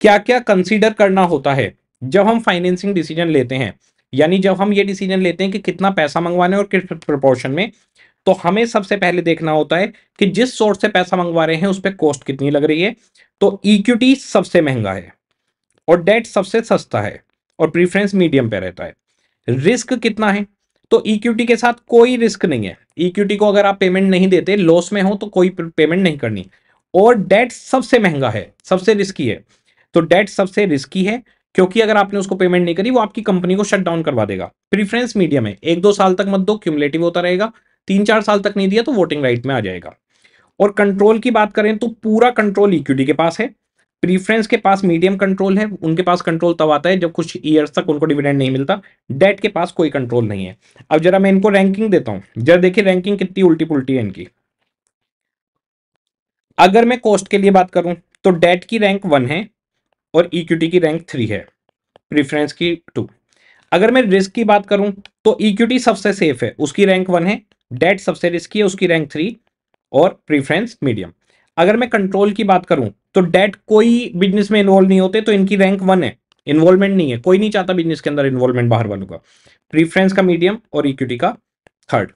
क्या क्या कंसीडर करना होता है जब हम फाइनेंसिंग डिसीजन लेते हैं यानी जब हम ये डिसीजन लेते हैं कि कितना पैसा मंगवाना है और किस प्रपोर्शन में तो हमें सबसे पहले देखना होता है कि जिस सोर्स से पैसा मंगवा रहे हैं उस पर कॉस्ट कितनी लग रही है तो इक्विटी e सबसे महंगा है और डेट सबसे सस्ता है और प्रीफरेंस मीडियम पे रहता है रिस्क कितना है तो इक्विटी e के साथ कोई रिस्क नहीं है इक्विटी e को अगर आप पेमेंट नहीं देते लॉस में हो तो कोई पेमेंट नहीं करनी और डेट सबसे महंगा है सबसे रिस्की है तो डेट सबसे रिस्की है क्योंकि अगर आपने उसको पेमेंट नहीं करी वो आपकी कंपनी को शट डाउन करवा देगा प्रीफरेंस मीडियम है एक दो साल तक मत दो क्यूमुलेटिव होता रहेगा तीन चार साल तक नहीं दिया तो वोटिंग राइट में आ जाएगा और कंट्रोल की बात करें तो पूरा कंट्रोल इक्विटी के पास है प्रीफरेंस के पास मीडियम कंट्रोल है उनके पास कंट्रोल तब आता है जब कुछ ईयर्स तक उनको डिविडेंड नहीं मिलता डेट के पास कोई कंट्रोल नहीं है अब जरा मैं इनको रैंकिंग देता हूं जरा देखिए रैंकिंग कितनी उल्टी पुलटी है इनकी अगर मैं कॉस्ट के लिए बात करूं तो डेट की रैंक वन है और इक्विटी की रैंक थ्री है प्रीफरेंस की टू अगर मैं रिस्क की बात करूं तो इक्विटी सबसे सेफ है उसकी रैंक वन है डेट सबसे रिस्की है उसकी रैंक थ्री और प्रीफ्रेंस मीडियम अगर मैं कंट्रोल की बात करूं तो डेट कोई बिजनेस में इन्वॉल्व नहीं होते तो इनकी रैंक वन है इन्वॉल्वमेंट नहीं है कोई नहीं चाहता बिजनेस के अंदर इन्वॉल्वमेंट बाहर वालों का प्रीफ्रेंस का मीडियम और इक्विटी का थर्ड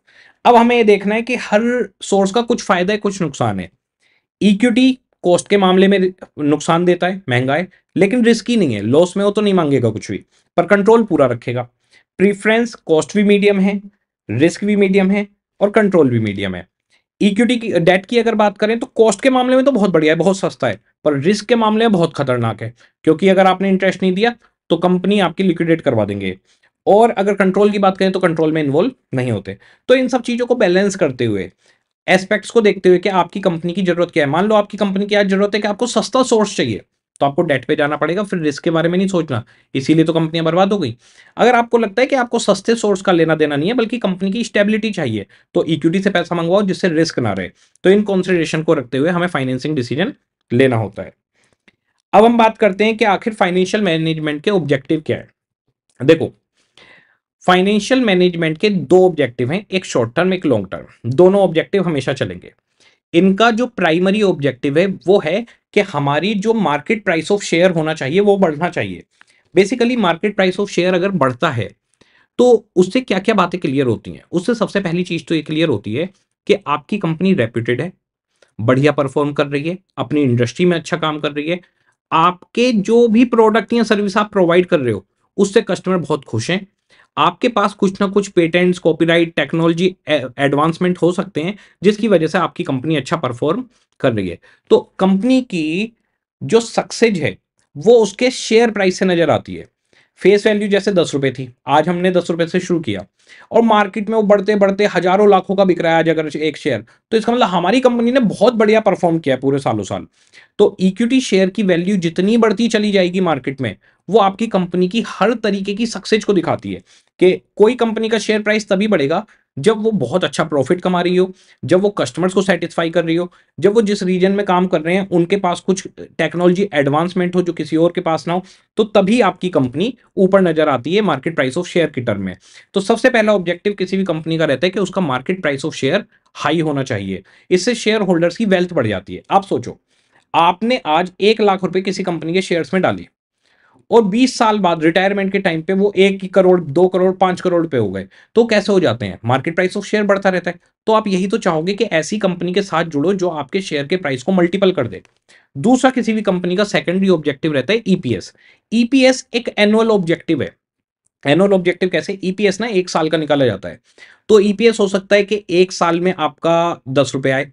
अब हमें ये देखना है कि हर सोर्स का कुछ फायदा है कुछ नुकसान है इक्विटी कॉस्ट के मामले में नुकसान देता है महंगा है लेकिन रिस्की नहीं है लॉस में हो तो नहीं मांगेगा कुछ भी पर कंट्रोल पूरा रखेगा प्रीफ्रेंस कॉस्ट भी मीडियम है रिस्क भी मीडियम है और कंट्रोल भी मीडियम है इक्विटी की डेट की अगर बात करें तो कॉस्ट के मामले में तो बहुत बढ़िया है बहुत सस्ता है पर रिस्क के मामले में बहुत खतरनाक है क्योंकि अगर आपने इंटरेस्ट नहीं दिया तो कंपनी आपकी लिक्विडेट करवा देंगे और अगर कंट्रोल की बात करें तो कंट्रोल में इन्वॉल्व नहीं होते तो इन सब चीज़ों को बैलेंस करते हुए एस्पेक्ट्स को देखते हुए कि आपकी कंपनी की जरूरत क्या है मान लो आपकी कंपनी की आज जरूरत है कि आपको सस्ता सोर्स चाहिए तो आपको डेट पे जाना पड़ेगा फिर रिस्क के बारे में नहीं सोचना इसीलिए तो कंपनियां बर्बाद हो गई अगर आपको लगता है कि आपको सस्ते सोर्स का लेना देना नहीं है बल्कि कंपनी की स्टेबिलिटी चाहिए तो इक्विटी से पैसा मंगवाओ जिससे रिस्क ना रहे तो इन कॉन्सिडरेशन को रखते हुए हमें फाइनेंसिंग डिसीजन लेना होता है अब हम बात करते हैं कि आखिर फाइनेंशियल मैनेजमेंट के ऑब्जेक्टिव क्या है देखो फाइनेंशियल मैनेजमेंट के दो ऑब्जेक्टिव हैं एक शॉर्ट टर्म एक लॉन्ग टर्म दोनों ऑब्जेक्टिव हमेशा चलेंगे इनका जो प्राइमरी ऑब्जेक्टिव है वो है कि हमारी जो मार्केट प्राइस ऑफ शेयर होना चाहिए वो बढ़ना चाहिए basically market price of share अगर बढ़ता है तो उससे क्या क्या बातें क्लियर होती हैं उससे सबसे पहली चीज़ तो ये क्लियर होती है कि आपकी कंपनी रेप्यूटेड है बढ़िया परफॉर्म कर रही है अपनी इंडस्ट्री में अच्छा काम कर रही है आपके जो भी प्रोडक्ट या सर्विस आप प्रोवाइड कर रहे हो उससे कस्टमर बहुत खुश हैं आपके पास कुछ ना कुछ पेटेंट्स कॉपीराइट टेक्नोलॉजी एडवांसमेंट हो सकते हैं जिसकी वजह से आपकी कंपनी अच्छा परफॉर्म कर रही है तो कंपनी की जो सक्सेज है वो उसके शेयर प्राइस से नजर आती है फेस वैल्यू जैसे दस रुपए थी आज हमने दस रुपए से शुरू किया और मार्केट में वो बढ़ते बढ़ते हजारों लाखों का बिक रहा है आज अगर एक शेयर तो इसका मतलब हमारी कंपनी ने बहुत बढ़िया परफॉर्म किया है पूरे सालों साल तो इक्विटी शेयर की वैल्यू जितनी बढ़ती चली जाएगी मार्केट में वो आपकी कंपनी की हर तरीके की सक्सेस को दिखाती है कि कोई कंपनी का शेयर प्राइस तभी बढ़ेगा जब वो बहुत अच्छा प्रॉफिट कमा रही हो जब वो कस्टमर्स को सेटिस्फाई कर रही हो जब वो जिस रीजन में काम कर रहे हैं उनके पास कुछ टेक्नोलॉजी एडवांसमेंट हो जो किसी और के पास ना हो तो तभी आपकी कंपनी ऊपर नजर आती है मार्केट प्राइस ऑफ शेयर की टर्म में तो सबसे पहला ऑब्जेक्टिव किसी भी कंपनी का रहता है कि उसका market price of share high होना चाहिए इससे शेयर होल्डर्स की वेल्थ बढ़ जाती है आप सोचो आपने आज एक लाख रुपए किसी कंपनी के शेयर्स में डाली और 20 साल बाद रिटायरमेंट के टाइम पे वो एक करोड़ दो करोड़ पांच करोड़ पे हो गए तो कैसे हो जाते हैं मार्केट प्राइस ऑफ शेयर बढ़ता रहता है तो आप यही तो चाहोगे कि ऐसी कंपनी के साथ जुड़ो जो आपके शेयर के प्राइस को मल्टीपल कर दे दूसरा किसी भी कंपनी का सेकेंडरी ऑब्जेक्टिव रहता है ईपीएस e ईपीएस e एक एनुअल ऑब्जेक्टिव है एनुअल ऑब्जेक्टिव कैसे ईपीएस e ना एक साल का निकाला जाता है तो ईपीएस हो सकता है कि एक साल में आपका दस रुपए आए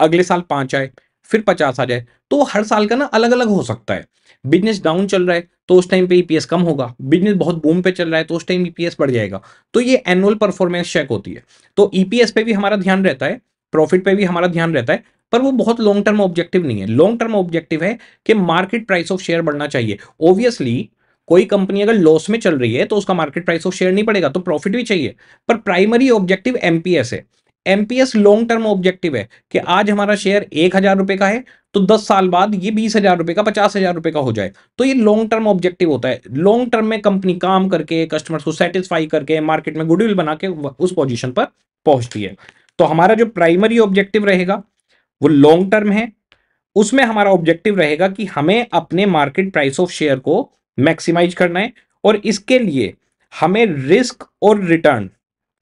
अगले साल पांच आए फिर पचास आ जाए तो हर साल का ना अलग अलग हो सकता है बिजनेस डाउन चल रहा है तो उस टाइम पे ईपीएस e कम होगा बिजनेस बहुत बूम पे चल रहा है तो उस टाइम ईपीएस e बढ़ जाएगा तो ये एनुअल परफॉर्मेंस चेक होती है तो ईपीएस e पे भी हमारा ध्यान रहता है प्रॉफिट पे भी हमारा ध्यान रहता है पर वो बहुत लॉन्ग टर्म ऑब्जेक्टिव नहीं है लॉन्ग टर्म ऑब्जेक्टिव है कि मार्केट प्राइस ऑफ शेयर बढ़ना चाहिए ऑब्वियसली कोई कंपनी अगर लॉस में चल रही है तो उसका मार्केट प्राइस ऑफ शेयर नहीं पड़ेगा तो प्रॉफिट भी चाहिए पर प्राइमरी ऑब्जेक्टिव एमपीएस है एमपीएस लॉन्ग टर्म ऑब्जेक्टिव है कि आज हमारा शेयर एक हजार रुपए का है तो दस साल बाद ये बीस हजार रुपए का पचास हजार रुपए का हो जाए तो ये लॉन्ग टर्म ऑब्जेक्टिव होता है लॉन्ग टर्म में कंपनी काम करके कस्टमर्स को सेटिस्फाई करके मार्केट में गुडविल बना के उस पोजिशन पर पहुंचती है तो हमारा जो प्राइमरी ऑब्जेक्टिव रहेगा वो लॉन्ग टर्म है उसमें हमारा ऑब्जेक्टिव रहेगा कि हमें अपने मार्केट प्राइस ऑफ शेयर को मैक्सिमाइज करना है और इसके लिए हमें रिस्क और रिटर्न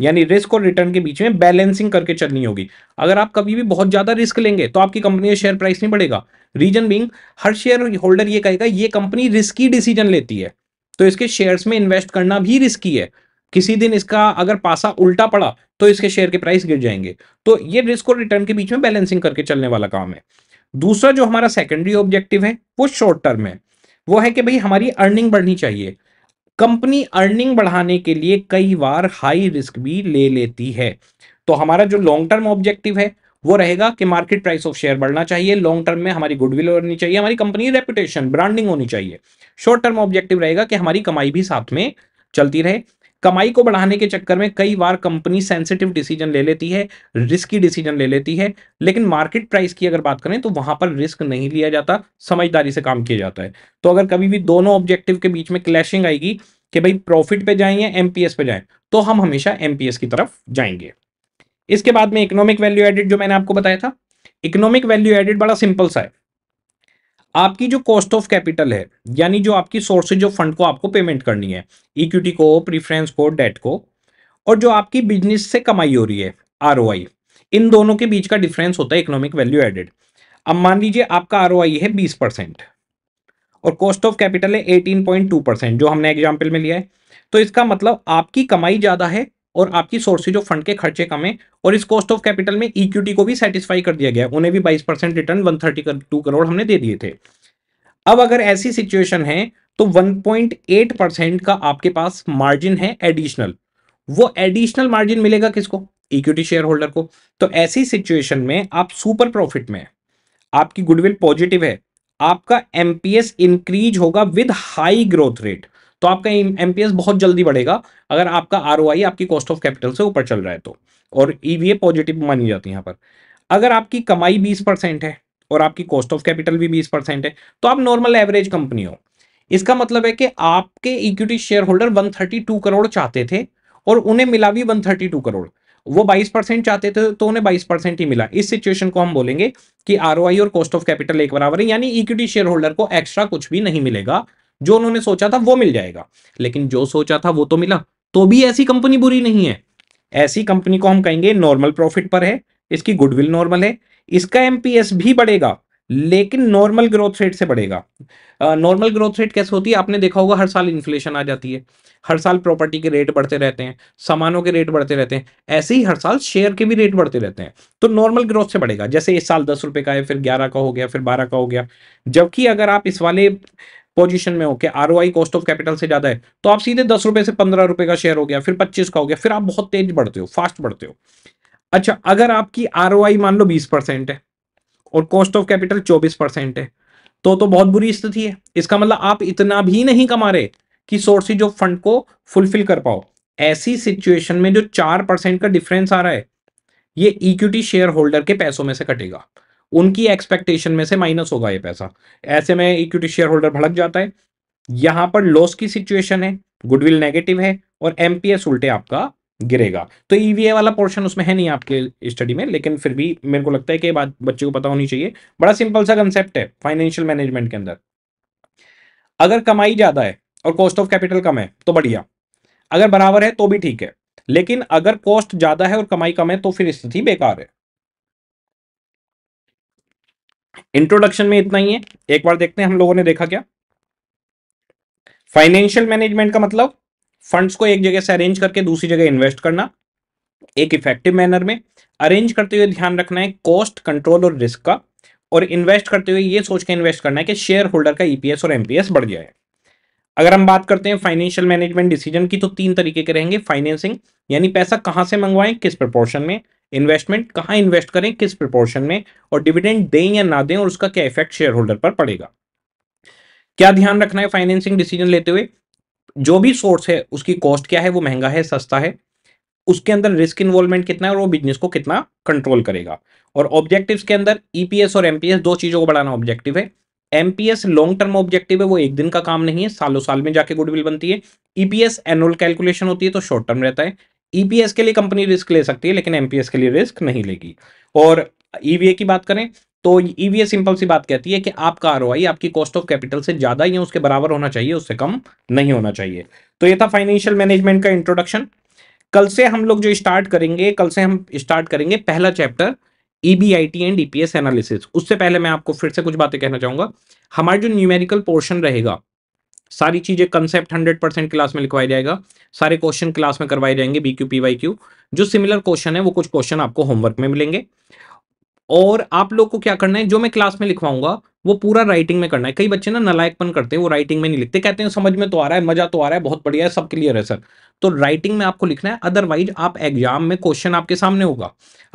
यानी रिस्क और रिटर्न के बीच में बैलेंसिंग करके चलनी होगी अगर आप कभी भी बहुत ज़्यादा रिस्क लेंगे तो आपकी कंपनी का शेयर प्राइस नहीं बढ़ेगा रीजन बिंग हर शेयर होल्डर ये कहेगा ये कंपनी रिस्की डिसीजन लेती है तो इसके शेयर्स में इन्वेस्ट करना भी रिस्की है किसी दिन इसका अगर पासा उल्टा पड़ा तो इसके शेयर के प्राइस गिर जाएंगे तो ये रिस्क और रिटर्न के बीच में बैलेंसिंग करके चलने वाला काम है दूसरा जो हमारा सेकेंडरी ऑब्जेक्टिव है वो शॉर्ट टर्म है वो है कि भाई हमारी अर्निंग बढ़नी चाहिए कंपनी अर्निंग बढ़ाने के लिए कई बार हाई रिस्क भी ले लेती है तो हमारा जो लॉन्ग टर्म ऑब्जेक्टिव है वो रहेगा कि मार्केट प्राइस ऑफ शेयर बढ़ना चाहिए लॉन्ग टर्म में हमारी गुडविल होनी चाहिए हमारी कंपनी रेपुटेशन ब्रांडिंग होनी चाहिए शॉर्ट टर्म ऑब्जेक्टिव रहेगा कि हमारी कमाई भी साथ में चलती रहे कमाई को बढ़ाने के चक्कर में कई बार कंपनी सेंसिटिव डिसीजन ले लेती है रिस्की डिसीजन ले लेती है लेकिन मार्केट प्राइस की अगर बात करें तो वहां पर रिस्क नहीं लिया जाता समझदारी से काम किया जाता है तो अगर कभी भी दोनों ऑब्जेक्टिव के बीच में क्लैशिंग आएगी कि भाई प्रॉफिट पे जाए या एमपीएस पे जाए तो हम हमेशा एमपीएस की तरफ जाएंगे इसके बाद में इकोनॉमिक वैल्यू एडिट जो मैंने आपको बताया था इकोनॉमिक वैल्यू एडिट बड़ा सिंपल सा है आपकी जो कॉस्ट ऑफ कैपिटल है यानी जो आपकी सोर्सेज ऑफ फंड को आपको पेमेंट करनी है इक्विटी को प्रीफ्रेंस को डेट को और जो आपकी बिजनेस से कमाई हो रही है आर इन दोनों के बीच का डिफरेंस होता है इकोनॉमिक वैल्यू एडेड अब मान लीजिए आपका आर है बीस परसेंट और कॉस्ट ऑफ कैपिटल है एटीन पॉइंट टू परसेंट जो हमने एग्जाम्पल में लिया है तो इसका मतलब आपकी कमाई ज़्यादा है और आपकी सोर्स ऑफ फंड के खर्चे कम है और इस कॉस्ट ऑफ कैपिटल में इक्विटी को भी सेटिस्फाई कर दिया गया उन्हें भी बाईस percent return one thirty two crore हमने दे दिए थे अब अगर ऐसी सिचुएशन है तो 1.8 परसेंट का आपके पास मार्जिन है एडिशनल वो एडिशनल मार्जिन मिलेगा किसको इक्विटी शेयर होल्डर को तो ऐसी सिचुएशन में आप सुपर प्रॉफिट में आपकी गुडविल पॉजिटिव है आपका एमपीएस इंक्रीज होगा विद हाई ग्रोथ रेट तो आपका एम बहुत जल्दी बढ़ेगा अगर आपका आर आपकी कॉस्ट ऑफ कैपिटल से ऊपर चल रहा है तो और ई e पॉजिटिव मानी जाती है यहाँ पर अगर आपकी कमाई बीस है और आपकी कॉस्ट ऑफ कैपिटल भी बीस है तो आप नॉर्मल एवरेज कंपनी हो इसका मतलब है कि आपके equity share holder one crore चाहते थे और उन्हें मिला भी वन करोड़ वो 22 परसेंट चाहते थे तो उन्हें 22 परसेंट ही मिला इस सिचुएशन को हम बोलेंगे कि आर और कॉस्ट ऑफ कैपिटल एक बराबर है यानी इक्विटी शेयर होल्डर को एक्स्ट्रा कुछ भी नहीं मिलेगा जो उन्होंने सोचा था वो मिल जाएगा लेकिन जो सोचा था वो तो मिला तो भी ऐसी कंपनी बुरी नहीं है ऐसी कंपनी को हम कहेंगे नॉर्मल प्रॉफिट पर है इसकी गुडविल नॉर्मल है इसका एमपीएस भी बढ़ेगा लेकिन नॉर्मल ग्रोथ रेट से बढ़ेगा नॉर्मल ग्रोथ रेट कैसे होती है आपने देखा होगा हर साल इन्फ्लेशन आ जाती है हर साल प्रॉपर्टी के रेट बढ़ते रहते हैं सामानों के रेट बढ़ते रहते हैं ऐसे ही हर साल शेयर के भी रेट बढ़ते रहते हैं तो नॉर्मल ग्रोथ से बढ़ेगा जैसे इस साल दस रुपए का है फिर ग्यारह का हो गया फिर बारह का हो गया जबकि अगर आप इस वाले पोजीशन में हो के आर कॉस्ट ऑफ कैपिटल से ज्यादा है तो आप सीधे दस रुपए से पंद्रह रुपए का शेयर हो गया फिर पच्चीस का हो गया फिर आप बहुत तेज बढ़ते हो फास्ट बढ़ते हो अच्छा अगर आपकी आर मान लो बीस परसेंट है और कॉस्ट ऑफ कैपिटल चौबीस परसेंट है तो तो बहुत बुरी स्थिति है इसका मतलब आप इतना भी नहीं कमा रहे कि सोर्सेज जो फंड को फुलफिल कर पाओ ऐसी सिचुएशन में जो चार परसेंट का डिफरेंस आ रहा है ये इक्विटी शेयर होल्डर के पैसों में से कटेगा उनकी एक्सपेक्टेशन में से माइनस होगा ये पैसा ऐसे में इक्विटी शेयर होल्डर भड़क जाता है यहां पर लॉस की सिचुएशन है गुडविल नेगेटिव है और एमपीएस उल्टे आपका गिरेगा तो ईवीए e वाला पोर्शन उसमें है नहीं आपके स्टडी में लेकिन फिर भी मेरे को लगता है कि बात बच्चे को पता होनी चाहिए बड़ा सिंपल सा कंसेप्ट है फाइनेंशियल मैनेजमेंट के अंदर अगर कमाई ज्यादा है और कॉस्ट ऑफ कैपिटल कम है तो बढ़िया अगर बराबर है तो भी ठीक है लेकिन अगर कॉस्ट ज्यादा है और कमाई कम है तो फिर स्थिति बेकार है इंट्रोडक्शन में इतना ही है एक बार देखते हैं हम लोगों ने देखा क्या फाइनेंशियल मैनेजमेंट का मतलब फंड्स को एक जगह से अरेंज करके दूसरी जगह इन्वेस्ट करना एक इफेक्टिव मैनर में अरेंज करते हुए ध्यान रखना है कॉस्ट कंट्रोल और रिस्क का और इन्वेस्ट करते हुए ये सोच के इन्वेस्ट करना है कि शेयर होल्डर का ईपीएस e और एमपीएस बढ़ जाए अगर हम बात करते हैं फाइनेंशियल मैनेजमेंट डिसीजन की तो तीन तरीके के रहेंगे फाइनेंसिंग यानी पैसा कहां से मंगवाएं किस प्रपोर्शन में इन्वेस्टमेंट कहाँ इन्वेस्ट करें किस प्रपोर्शन में और डिविडेंड दें या ना दें और उसका क्या इफेक्ट शेयर होल्डर पर पड़ेगा क्या ध्यान रखना है फाइनेंसिंग डिसीजन लेते हुए जो भी सोर्स है उसकी कॉस्ट क्या है वो महंगा है सस्ता है उसके अंदर रिस्क इन्वॉल्वमेंट कितना है और वो बिजनेस को कितना कंट्रोल करेगा और ऑब्जेक्टिव्स के अंदर ईपीएस e और एमपीएस दो चीज़ों को बढ़ाना ऑब्जेक्टिव है एमपीएस लॉन्ग टर्म ऑब्जेक्टिव है वो एक दिन का काम नहीं है सालों साल में जाके गुडविल बनती है ईपीएस एनुअल कैलकुलेशन होती है तो शॉर्ट टर्म रहता है ईपीएस e के लिए कंपनी रिस्क ले सकती है लेकिन एमपीएस के लिए रिस्क नहीं लेगी और ईवीए e की बात करें तो ईवीए e सिंपल सी बात कहती है कि आपका आर आपकी कॉस्ट ऑफ कैपिटल से ज्यादा या उसके बराबर होना चाहिए उससे कम नहीं होना चाहिए तो यह था फाइनेंशियल मैनेजमेंट का इंट्रोडक्शन कल से हम लोग जो स्टार्ट करेंगे कल से हम स्टार्ट करेंगे पहला chapter EBIT and EPS analysis उससे पहले मैं आपको फिर से कुछ बातें कहना चाहूंगा हमारा जो न्यूमेरिकल पोर्शन रहेगा सारी चीजें कंसेप्ट 100 परसेंट क्लास में लिखवाया जाएगा सारे क्वेश्चन क्लास में करवाए जाएंगे B Q P Y Q जो सिमिलर क्वेश्चन है वो कुछ क्वेश्चन आपको होमवर्क में मिलेंगे और आप लोग को क्या करना है जो मैं क्लास में लिखवाऊंगा वो पूरा राइटिंग में करना है कई बच्चे ना नलायकपन करते हैं वो राइटिंग में नहीं लिखते कहते हैं समझ में तो आ रहा है मजा तो आ रहा है बहुत बढ़िया है सब क्लियर है सर तो राइटिंग में आपको लिखना है अदरवाइज आप एग्जाम में क्वेश्चन आपके सामने होगा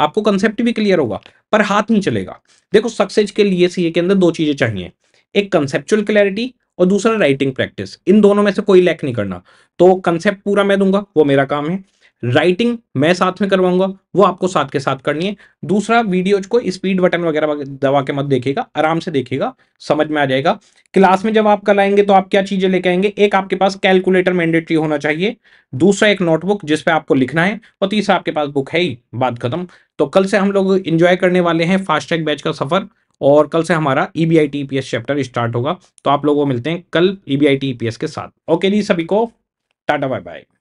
आपको कंसेप्ट भी क्लियर होगा पर हाथ नहीं चलेगा देखो सक्सेस के लिए सीए के अंदर दो चीजें चाहिए एक कंसेप्चुअल क्लैरिटी और दूसरा राइटिंग प्रैक्टिस इन दोनों में से कोई लैक नहीं करना तो कंसेप्ट पूरा मैं दूंगा वो मेरा काम है राइटिंग मैं साथ में करवाऊंगा वो आपको साथ के साथ करनी है दूसरा वीडियो को स्पीड बटन वगैरह दबा के मत देखिएगा आराम से देखिएगा समझ में आ जाएगा क्लास में जब आप कल आएंगे तो आप क्या चीज़ें लेके आएंगे एक आपके पास कैलकुलेटर मैंडेटरी होना चाहिए दूसरा एक नोटबुक जिसपे आपको लिखना है और तीसरा आपके पास बुक है ही बात खत्म तो कल से हम लोग इंजॉय करने वाले हैं फास्ट ट्रैक बैच का सफ़र और कल से हमारा E B I T P S chapter start होगा तो आप लोगों को मिलते हैं कल ई बी आई टी के साथ ओके जी सभी को टाटा बाय बाय